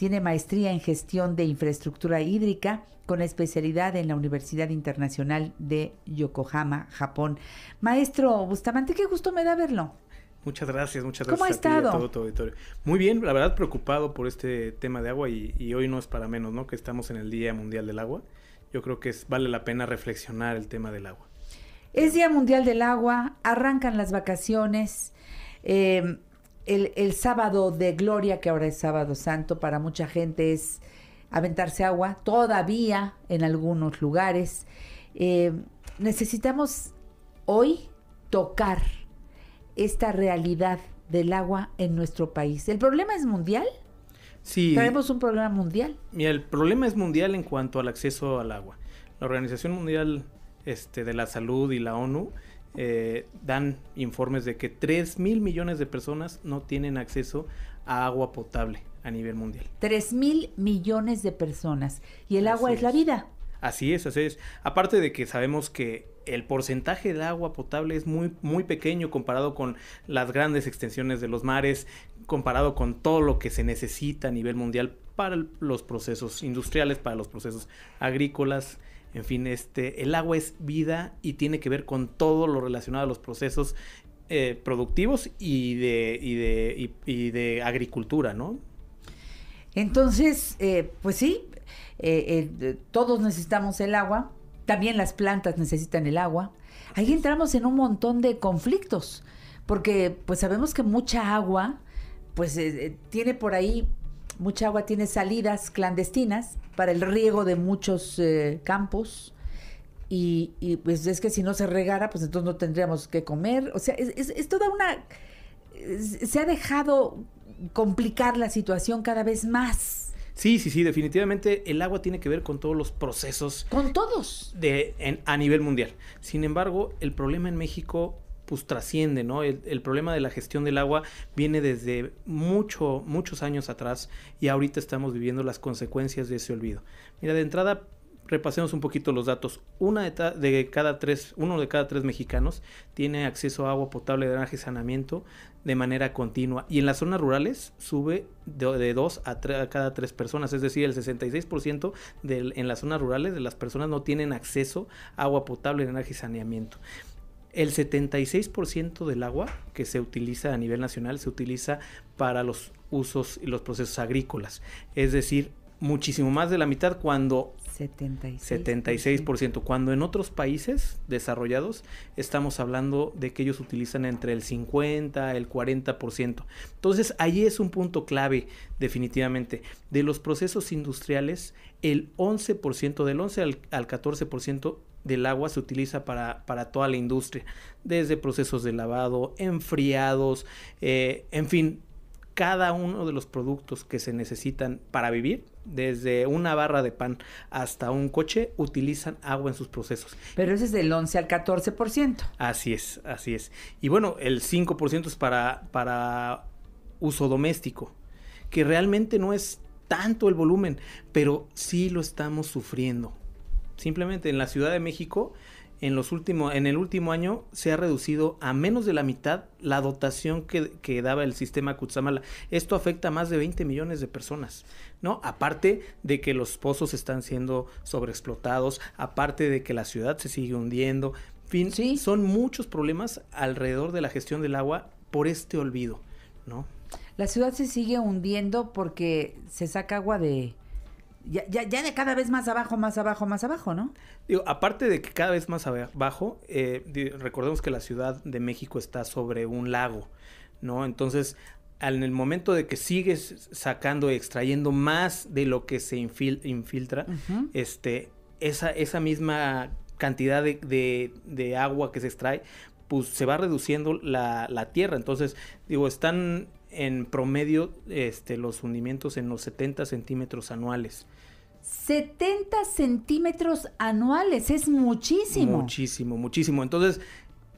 Tiene maestría en gestión de infraestructura hídrica con especialidad en la Universidad Internacional de Yokohama, Japón. Maestro Bustamante, qué gusto me da verlo. Muchas gracias, muchas gracias. ¿Cómo ha estado? A todo tu auditorio. Muy bien, la verdad preocupado por este tema de agua y, hoy no es para menos, ¿no? Que estamos en el Día Mundial del Agua. Yo creo que es, vale la pena reflexionar el tema del agua. Es Día Mundial del Agua, arrancan las vacaciones. Eh, el, sábado de gloria, que ahora es sábado santo, para mucha gente es aventarse agua, todavía en algunos lugares. Eh, necesitamos hoy tocar esta realidad del agua en nuestro país. ¿El problema es mundial? Sí. ¿Tenemos un problema mundial? Mira, el problema es mundial en cuanto al acceso al agua. La Organización Mundial este, de la Salud y la ONU eh, dan informes de que 3 mil millones de personas no tienen acceso a agua potable a nivel mundial. 3 mil millones de personas. Y el agua es, la vida. Así es, así es. Aparte de que sabemos que el porcentaje de agua potable es muy, muy pequeño comparado con las grandes extensiones de los mares, comparado con todo lo que se necesita a nivel mundial para los procesos industriales, para los procesos agrícolas, en fin, este, el agua es vida y tiene que ver con todo lo relacionado a los procesos eh, productivos y de, de, agricultura, ¿no? Entonces, eh, pues sí, eh, todos necesitamos el agua, también las plantas necesitan el agua. Ahí entramos en un montón de conflictos, porque pues sabemos que mucha agua, pues tiene por ahí Mucha agua tiene salidas clandestinas para el riego de muchos eh, campos. Y, pues es que si no se regara, pues entonces no tendríamos que comer. O sea, es, es, toda una... se ha dejado complicar la situación cada vez más. Sí, sí, sí, definitivamente el agua tiene que ver con todos los procesos. Con todos. De, a nivel mundial. Sin embargo, el problema en México pues trasciende, ¿no? El, problema de la gestión del agua viene desde mucho, muchos años atrás y ahorita estamos viviendo las consecuencias de ese olvido. Mira, de entrada, repasemos un poquito los datos. Una de, cada tres, uno de cada tres mexicanos tiene acceso a agua potable, drenaje y saneamiento de manera continua. Y en las zonas rurales sube de, dos a, cada tres personas, es decir, el 66% en las zonas rurales de las personas no tienen acceso a agua potable, drenaje y saneamiento el 76% del agua que se utiliza a nivel nacional se utiliza para los usos y los procesos agrícolas. Es decir, muchísimo más de la mitad cuando 76%. ciento Cuando en otros países desarrollados estamos hablando de que ellos utilizan entre el 50, el 40%. Entonces, ahí es un punto clave, definitivamente. De los procesos industriales, el 11%, del 11 al, 14% del agua se utiliza para, para, toda la industria, desde procesos de lavado, enfriados, eh, en fin, cada uno de los productos que se necesitan para vivir, desde una barra de pan hasta un coche, utilizan agua en sus procesos. Pero ese es del 11 al 14%. Así es, así es. Y bueno, el 5% es para, para uso doméstico, que realmente no es tanto el volumen, pero sí lo estamos sufriendo. Simplemente en la Ciudad de México en, los en el último año se ha reducido a menos de la mitad la dotación que, daba el sistema Kutsamala. Esto afecta a más de 20 millones de personas, ¿no? Aparte de que los pozos están siendo sobreexplotados, aparte de que la ciudad se sigue hundiendo. son muchos problemas alrededor de la gestión del agua por este olvido, ¿no? La ciudad se sigue hundiendo porque se saca agua de, ya, ya, ya, de cada vez más abajo, más abajo, más abajo, ¿no? Digo, aparte de que cada vez más abajo, eh, recordemos que la Ciudad de México está sobre un lago, ¿no? Entonces, en el momento de que sigues sacando, y extrayendo más de lo que se infiltra, este, esa, esa misma cantidad de, agua que se extrae, pues se va reduciendo la, la tierra. Entonces, digo, están en promedio este, los hundimientos en los 70 centímetros anuales. 70 centímetros anuales, es muchísimo. Muchísimo, muchísimo. Entonces,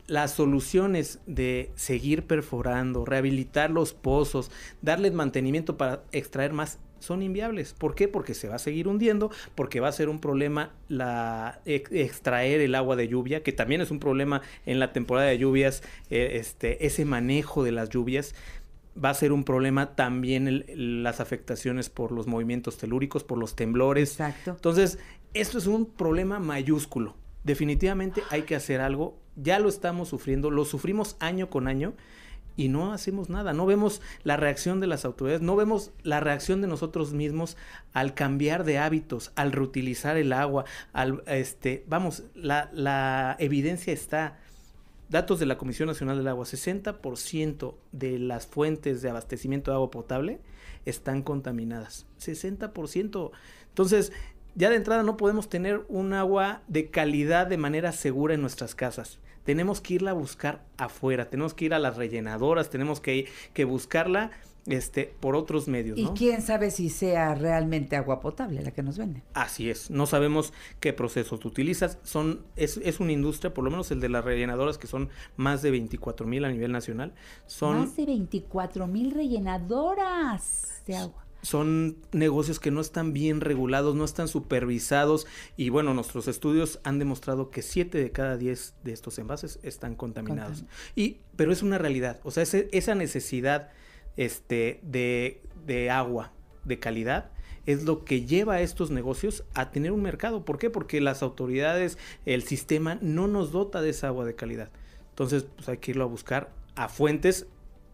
las soluciones de seguir perforando, rehabilitar los pozos, darles mantenimiento para extraer más, son inviables. ¿Por qué? Porque se va a seguir hundiendo, porque va a ser un problema la, extraer el agua de lluvia, que también es un problema en la temporada de lluvias, eh, este, ese manejo de las lluvias va a ser un problema también las afectaciones por los movimientos telúricos, por los temblores. Exacto. Entonces, esto es un problema mayúsculo. Definitivamente hay que hacer algo. Ya lo estamos sufriendo, lo sufrimos año con año y no hacemos nada. No vemos la reacción de las autoridades, no vemos la reacción de nosotros mismos al cambiar de hábitos, al reutilizar el agua, al este, vamos, la, la evidencia está Datos de la Comisión Nacional del Agua, 60% de las fuentes de abastecimiento de agua potable están contaminadas. 60%. Entonces, ya de entrada no podemos tener un agua de calidad de manera segura en nuestras casas. Tenemos que irla a buscar afuera, tenemos que ir a las rellenadoras, tenemos que, que buscarla este, por otros medios. Y quién sabe si sea realmente agua potable la que nos venden. Así es, no sabemos qué procesos utilizas. Son, es, una industria, por lo menos el de las rellenadoras, que son más de 24 mil a nivel nacional. Son, más de 24 mil rellenadoras de agua son negocios que no están bien regulados, no están supervisados y bueno, nuestros estudios han demostrado que 7 de cada 10 de estos envases están contaminados. y pero es una realidad, o sea, esa necesidad este, de, agua de calidad es lo que lleva a estos negocios a tener un mercado. ¿Por qué? Porque las autoridades, el sistema no nos dota de esa agua de calidad. Entonces, pues hay que irlo a buscar a fuentes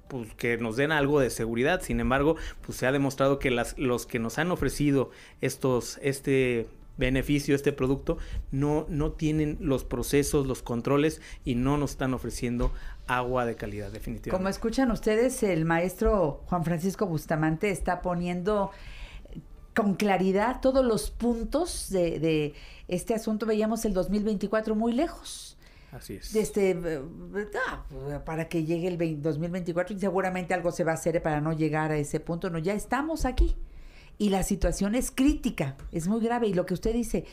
pues, que nos den algo de seguridad. Sin embargo, pues se ha demostrado que las, los que nos han ofrecido estos, este beneficio este producto, no, no tienen los procesos, los controles y no nos están ofreciendo agua de calidad, definitivamente. Como escuchan ustedes, el maestro Juan Francisco Bustamante está poniendo eh, con claridad todos los puntos de, este asunto. Veíamos el 2024 muy lejos. Así es. Este, eh, ah, para que llegue el 2024 y seguramente algo se va a hacer para no llegar a ese punto. No, ya estamos aquí y la situación es crítica, es muy grave. Y lo que usted dice,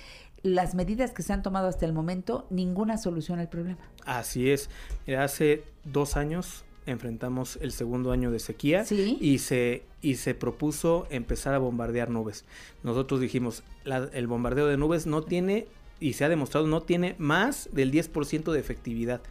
las medidas que se han tomado hasta el momento, ninguna soluciona el problema. Así es. hace dos años enfrentamos el segundo año de sequía y, se, y se propuso empezar a bombardear nubes. Nosotros dijimos, el bombardeo de nubes no tiene, y se ha demostrado, no tiene más del 10% de efectividad.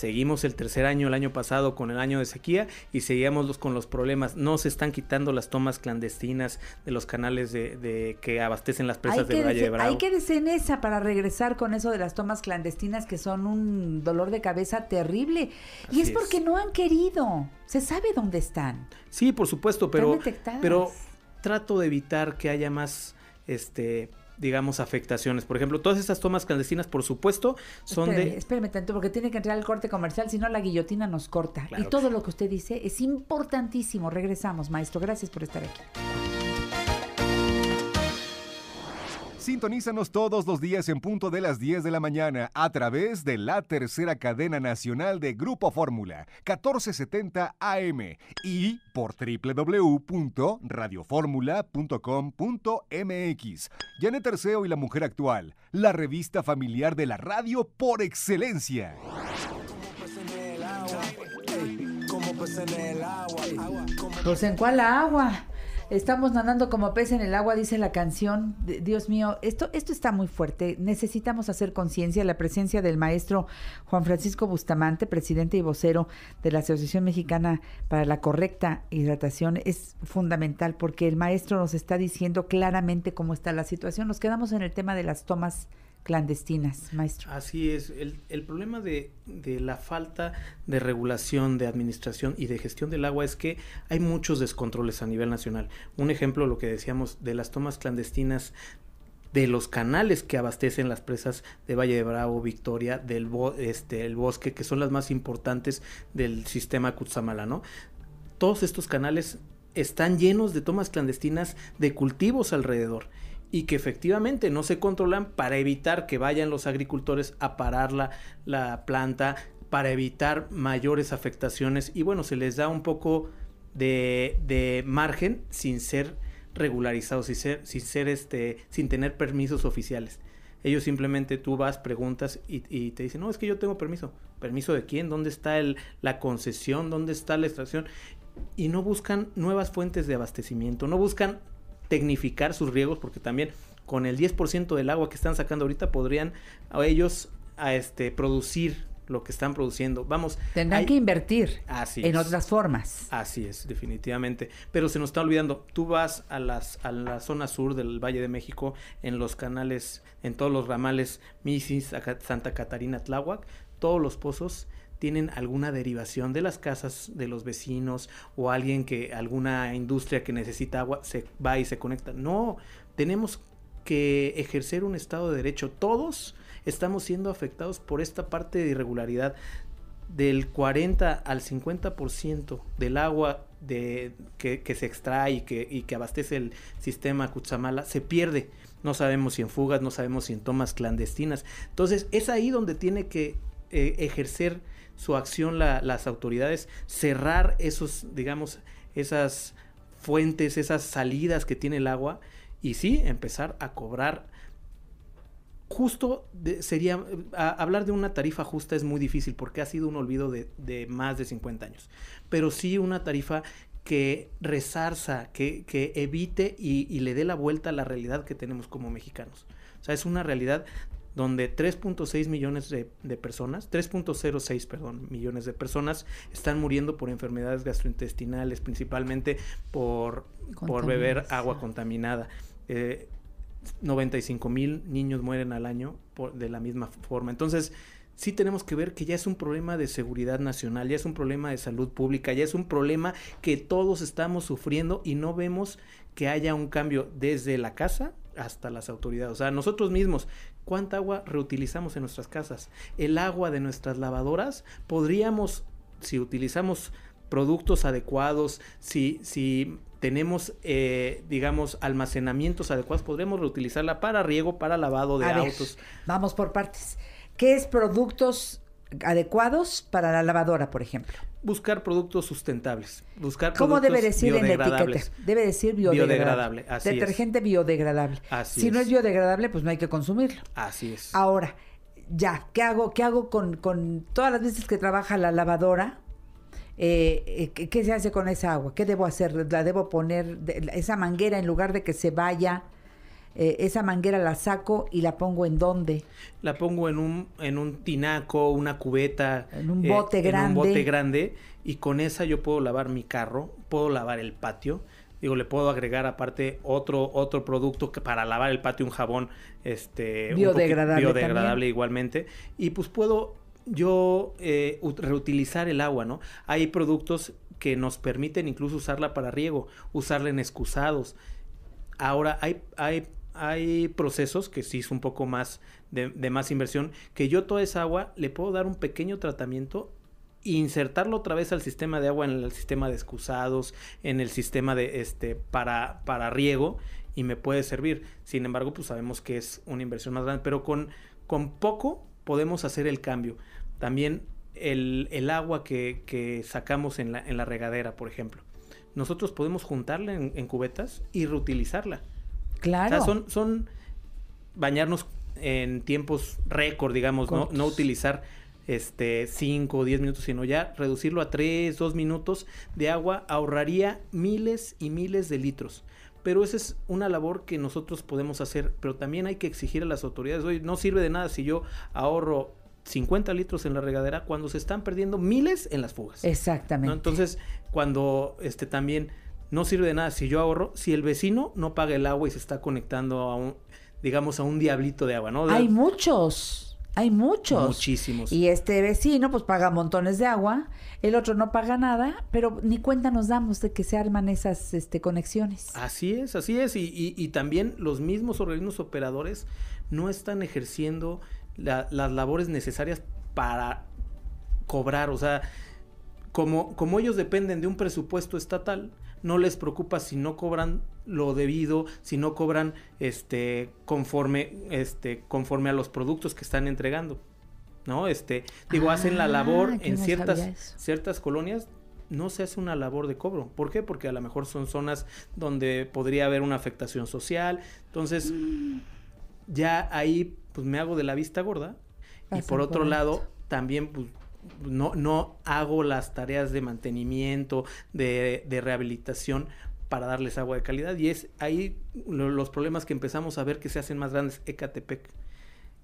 Seguimos el tercer año el año pasado con el año de sequía y seguíamos con los problemas. No se están quitando las tomas clandestinas de los canales de, que abastecen las presas del Valle de Bravo. Hay que en esa para regresar con eso de las tomas clandestinas que son un dolor de cabeza terrible. y es, porque no han querido. Se sabe dónde están. Sí, por supuesto, pero, pero trato de evitar que haya más este digamos, afectaciones. Por ejemplo, todas estas tomas clandestinas, por supuesto, son de... Espérame tanto, porque tiene que entrar el corte comercial, si no la guillotina nos corta. y todo lo que usted dice es importantísimo. Regresamos, maestro. Gracias por estar aquí. Sintonízanos todos los días en punto de las 10 de la mañana a través de la tercera cadena nacional de Grupo Fórmula, 1470 AM y por www.radioformula.com.mx. Janet Terceo y la Mujer Actual, la revista familiar de la radio por excelencia. Pues en cuál agua. Estamos nadando como pez en el agua, dice la canción. Dios mío, esto, esto está muy fuerte. Necesitamos hacer conciencia. La presencia del maestro Juan Francisco Bustamante, presidente y vocero de la Asociación Mexicana para la Correcta Hidratación, es fundamental porque el maestro nos está diciendo claramente cómo está la situación. Nos quedamos en el tema de las tomas clandestinas, maestro. Así es, el, problema de, la falta de regulación, de administración y de gestión del agua es que hay muchos descontroles a nivel nacional. Un ejemplo, lo que decíamos de las tomas clandestinas de los canales que abastecen las presas de Valle de Bravo, Victoria, del este, el bosque, que son las más importantes del sistema Cutzamala, Todos estos canales están llenos de tomas clandestinas de cultivos alrededor y que efectivamente no se controlan para evitar que vayan los agricultores a parar la, planta, para evitar mayores afectaciones y bueno, se les da un poco de, de margen sin ser regularizados, sin ser, sin ser este, sin tener permisos oficiales. Ellos simplemente tú vas, preguntas y, y, te dicen, no, es que yo tengo permiso. ¿Permiso de quién? ¿Dónde está el, la concesión? ¿Dónde está la extracción? Y no buscan nuevas fuentes de abastecimiento, no buscan tecnificar sus riegos porque también con el 10% del agua que están sacando ahorita podrían ellos a este, producir lo que están produciendo. Vamos. Tendrán que invertir en otras formas. Así es, definitivamente. Pero se nos está olvidando, tú vas a, las, a la zona sur del Valle de México, en los canales, en todos los ramales, Misis, Santa Catarina, Tláhuac, todos los pozos tienen alguna derivación de las casas de los vecinos o alguien que, alguna industria que necesita agua, se va y se conecta. No, tenemos que ejercer un Estado de Derecho. Todos estamos siendo afectados por esta parte de irregularidad. Del 40 al 50% del agua de, que, se extrae y que, que abastece el sistema cuchamala se pierde. No sabemos si en fugas, no sabemos si en tomas clandestinas. Entonces es ahí donde tiene que eh, ejercer su acción las autoridades, cerrar esos, digamos, esas fuentes, esas salidas que tiene el agua y sí empezar a cobrar justo sería hablar de una tarifa justa es muy difícil porque ha sido un olvido de, más de 50 años pero sí una tarifa que resarza que, evite y, y, le dé la vuelta a la realidad que tenemos como mexicanos o sea es una realidad donde 3.6 millones de, personas, 3.06, perdón, millones de personas están muriendo por enfermedades gastrointestinales, principalmente por, por beber agua contaminada. 95 eh, mil niños mueren al año de la misma forma. Entonces, sí tenemos que ver que ya es un problema de seguridad nacional, ya es un problema de salud pública, ya es un problema que todos estamos sufriendo y no vemos que haya un cambio desde la casa hasta las autoridades, o sea, nosotros mismos, ¿cuánta agua reutilizamos en nuestras casas? El agua de nuestras lavadoras, podríamos, si utilizamos productos adecuados, si, si tenemos, eh, digamos, almacenamientos adecuados, podremos reutilizarla para riego, para lavado de autos. vamos por partes. ¿Qué es productos adecuados para la lavadora, por ejemplo? buscar productos sustentables, buscar ¿Cómo debe decir en la etiqueta? Debe decir biodegradable. Detergente biodegradable. si no es biodegradable, pues no hay que consumirlo. Así es. Ahora, ya, ¿qué hago? ¿Qué hago con, con todas las veces que trabaja la lavadora? Eh, eh, ¿Qué se hace con esa agua? ¿Qué debo hacer? ¿La debo poner esa manguera en lugar de que se vaya? Eh, esa manguera la saco y la pongo en dónde? La pongo en un, en un tinaco, una cubeta. En un eh, bote grande. En un bote grande. Y con esa yo puedo lavar mi carro, puedo lavar el patio. Digo, le puedo agregar aparte otro, otro producto que para lavar el patio, un jabón este, biodegradable, biodegradable igualmente. Y pues puedo yo eh, reutilizar el agua, ¿no? Hay productos que nos permiten incluso usarla para riego, usarla en excusados. Ahora hay, hay hay procesos que sí es un poco más de, más inversión, que yo toda esa agua le puedo dar un pequeño tratamiento e insertarlo otra vez al sistema de agua, en el sistema de excusados, en el sistema de este para, para riego y me puede servir. Sin embargo, pues sabemos que es una inversión más grande, pero con, poco podemos hacer el cambio. También el, agua que, que sacamos en la, en la, regadera, por ejemplo. Nosotros podemos juntarla en cubetas y reutilizarla. Claro. O sea, son, son bañarnos en tiempos récord, digamos, ¿no? utilizar este 5 o 10 minutos, sino ya reducirlo a 3, 2 minutos de agua ahorraría miles y miles de litros. Pero esa es una labor que nosotros podemos hacer, pero también hay que exigir a las autoridades. Hoy no sirve de nada si yo ahorro 50 litros en la regadera cuando se están perdiendo miles en las fugas. Exactamente. Entonces, cuando este también no sirve de nada si yo ahorro, si el vecino no paga el agua y se está conectando a un, digamos, a un diablito de agua, ¿no? Hay muchos. Hay muchos. Muchísimos. Y este vecino pues paga montones de agua, el otro no paga nada, pero ni cuenta nos damos de que se arman esas este, conexiones. Así es, así es. Y, también los mismos organismos operadores no están ejerciendo las labores necesarias para cobrar. O sea, como, ellos dependen de un presupuesto estatal, no les preocupa si no cobran lo debido, si no cobran este conforme este conforme a los productos que están entregando. ¿No? Este, digo, hacen la ah, labor en ciertas ciertas colonias no se hace una labor de cobro. ¿Por qué? Porque a lo mejor son zonas donde podría haber una afectación social. Entonces, mm. ya ahí pues me hago de la vista gorda. y por otro lado, también pues, no, no hago las tareas de mantenimiento, de, rehabilitación para darles agua de calidad. Y es ahí los problemas que empezamos a ver que se hacen más grandes, Ecatepec,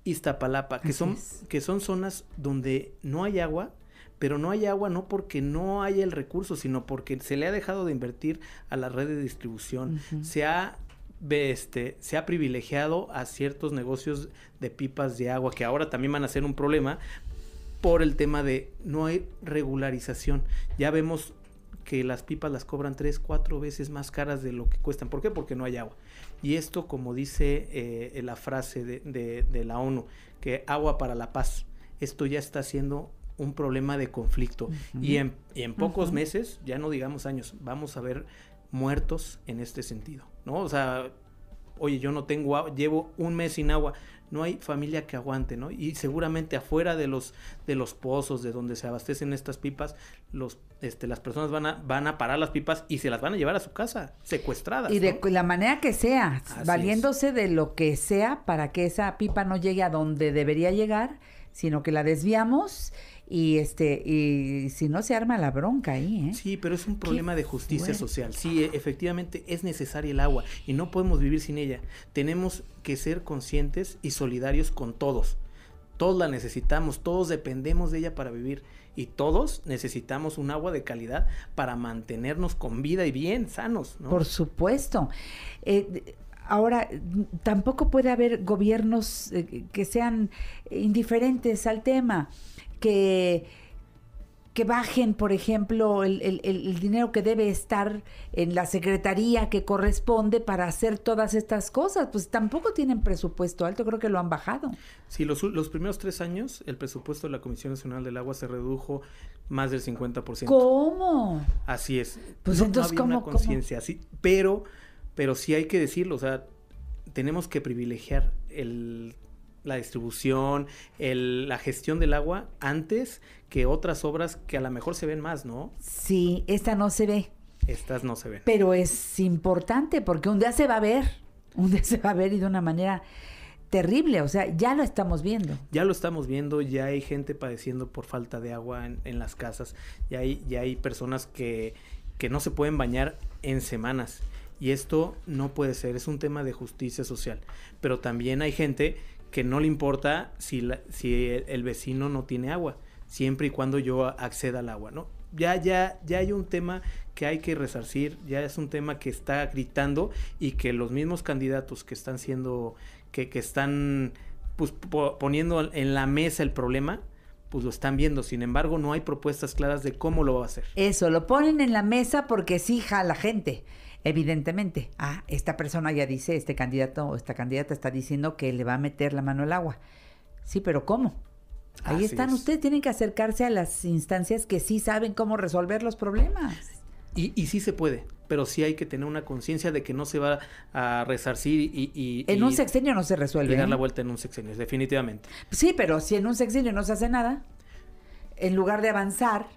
Iztapalapa, que son, que son zonas donde no hay agua, pero no hay agua no porque no haya el recurso, sino porque se le ha dejado de invertir a la red de distribución. Se ha este, se ha privilegiado a ciertos negocios de pipas de agua que ahora también van a ser un problema por el tema de no hay regularización. Ya vemos que las pipas las cobran tres, cuatro veces más caras de lo que cuestan. ¿Por qué? Porque no hay agua. Y esto, como dice eh, la frase de, la ONU, que agua para la paz, esto ya está siendo un problema de conflicto. y, en, pocos meses, ya no digamos años, vamos a ver muertos en este sentido, ¿no? O sea, oye, yo no tengo agua, llevo un mes sin agua. No hay familia que aguante, ¿no? Y seguramente afuera de los, de los pozos, de donde se abastecen estas pipas, los, este, las personas van a, van a parar las pipas y se las van a llevar a su casa, secuestradas. Y de la manera que sea, valiéndose de lo que sea para que esa pipa no llegue a donde debería llegar, sino que la desviamos y este y si no se arma la bronca ahí, ¿eh? Sí, pero es un problema de justicia social. Sí, e, efectivamente es necesaria el agua y no podemos vivir sin ella. Tenemos que ser conscientes y solidarios con todos. Todos la necesitamos, todos dependemos de ella para vivir y todos necesitamos un agua de calidad para mantenernos con vida y bien sanos. Por supuesto. Eh, ahora, tampoco puede haber gobiernos eh, que sean indiferentes al tema que que bajen, por ejemplo, el, dinero que debe estar en la secretaría que corresponde para hacer todas estas cosas. Pues tampoco tienen presupuesto alto, creo que lo han bajado. Sí, los, primeros tres años el presupuesto de la Comisión Nacional del Agua se redujo más del 50%. ¿Cómo? Así es. Pues entonces, no ¿cómo? conciencia, pero, pero sí hay que decirlo, o sea, tenemos que privilegiar el la distribución, la gestión del agua antes que otras obras que a lo mejor se ven más, ¿no? Sí, esta no se ve. Estas no se ven. Pero es importante porque un día se va a ver, un día se va a ver y de una manera terrible, o sea, ya lo estamos viendo. Ya lo estamos viendo, ya hay gente padeciendo por falta de agua en, las casas, ya hay, ya hay personas que, que no se pueden bañar en semanas. Y esto no puede ser, es un tema de justicia social. Pero también hay gente que no le importa si, si el, vecino no tiene agua, siempre y cuando yo acceda al agua, ¿no? Ya, ya, ya hay un tema que hay que resarcir, ya es un tema que está gritando y que los mismos candidatos que están siendo, que, que están pues, poniendo en la mesa el problema, pues lo están viendo. Sin embargo, no hay propuestas claras de cómo lo va a hacer. Eso, lo ponen en la mesa porque sí la gente. Evidentemente, ah, esta persona ya dice, este candidato o esta candidata está diciendo que le va a meter la mano al agua. Sí, pero ¿cómo? Ahí están, ustedes tienen que acercarse a las instancias que sí saben cómo resolver los problemas. Y, y sí se puede, pero sí hay que tener una conciencia de que no se va a resarcir y... y en un sexenio no se resuelve. Y dar la ¿eh? vuelta en un sexenio, definitivamente. Sí, pero si en un sexenio no se hace nada, en lugar de avanzar...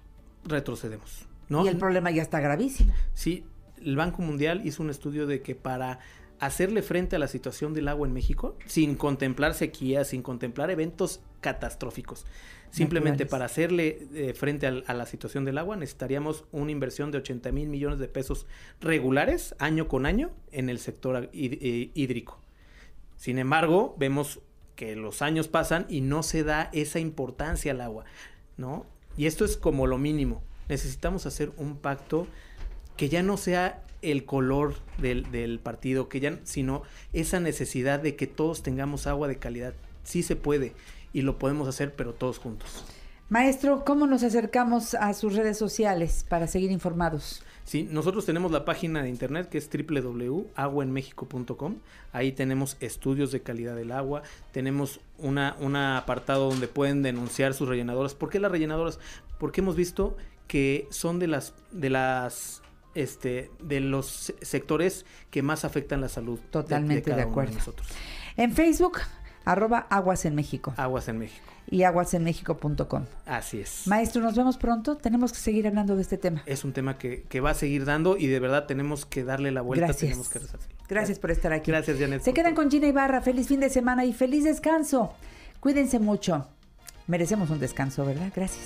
Retrocedemos. ¿no? Y el problema ya está gravísimo. Sí, el Banco Mundial hizo un estudio de que para hacerle frente a la situación del agua en México, sin contemplar sequía, sin contemplar eventos catastróficos, simplemente para hacerle eh, frente a, la situación del agua necesitaríamos una inversión de 80 mil millones de pesos regulares año con año en el sector eh, hídrico. Sin embargo, vemos que los años pasan y no se da esa importancia al agua, ¿no? Y esto es como lo mínimo. Necesitamos hacer un pacto que ya no sea el color del, partido, que ya, sino esa necesidad de que todos tengamos agua de calidad. Sí se puede y lo podemos hacer, pero todos juntos. Maestro, ¿cómo nos acercamos a sus redes sociales para seguir informados? Sí, nosotros tenemos la página de internet que es www.aguaenmexico.com. Ahí tenemos estudios de calidad del agua, tenemos un apartado donde pueden denunciar sus rellenadoras. ¿Por qué las rellenadoras? Porque hemos visto que son de las, de las este, de los sectores que más afectan la salud. Totalmente de, acuerdo. nosotros. En Facebook, arroba Aguas en México. Aguas en México. Y aguasenmexico.com. Así es. Maestro, nos vemos pronto. Tenemos que seguir hablando de este tema. Es un tema que, va a seguir dando y de verdad tenemos que darle la vuelta. Gracias. Tenemos que Gracias por estar aquí. Gracias, Janet. Se quedan con Gina Ibarra. Feliz fin de semana y feliz descanso. Cuídense mucho. Merecemos un descanso, ¿verdad? Gracias.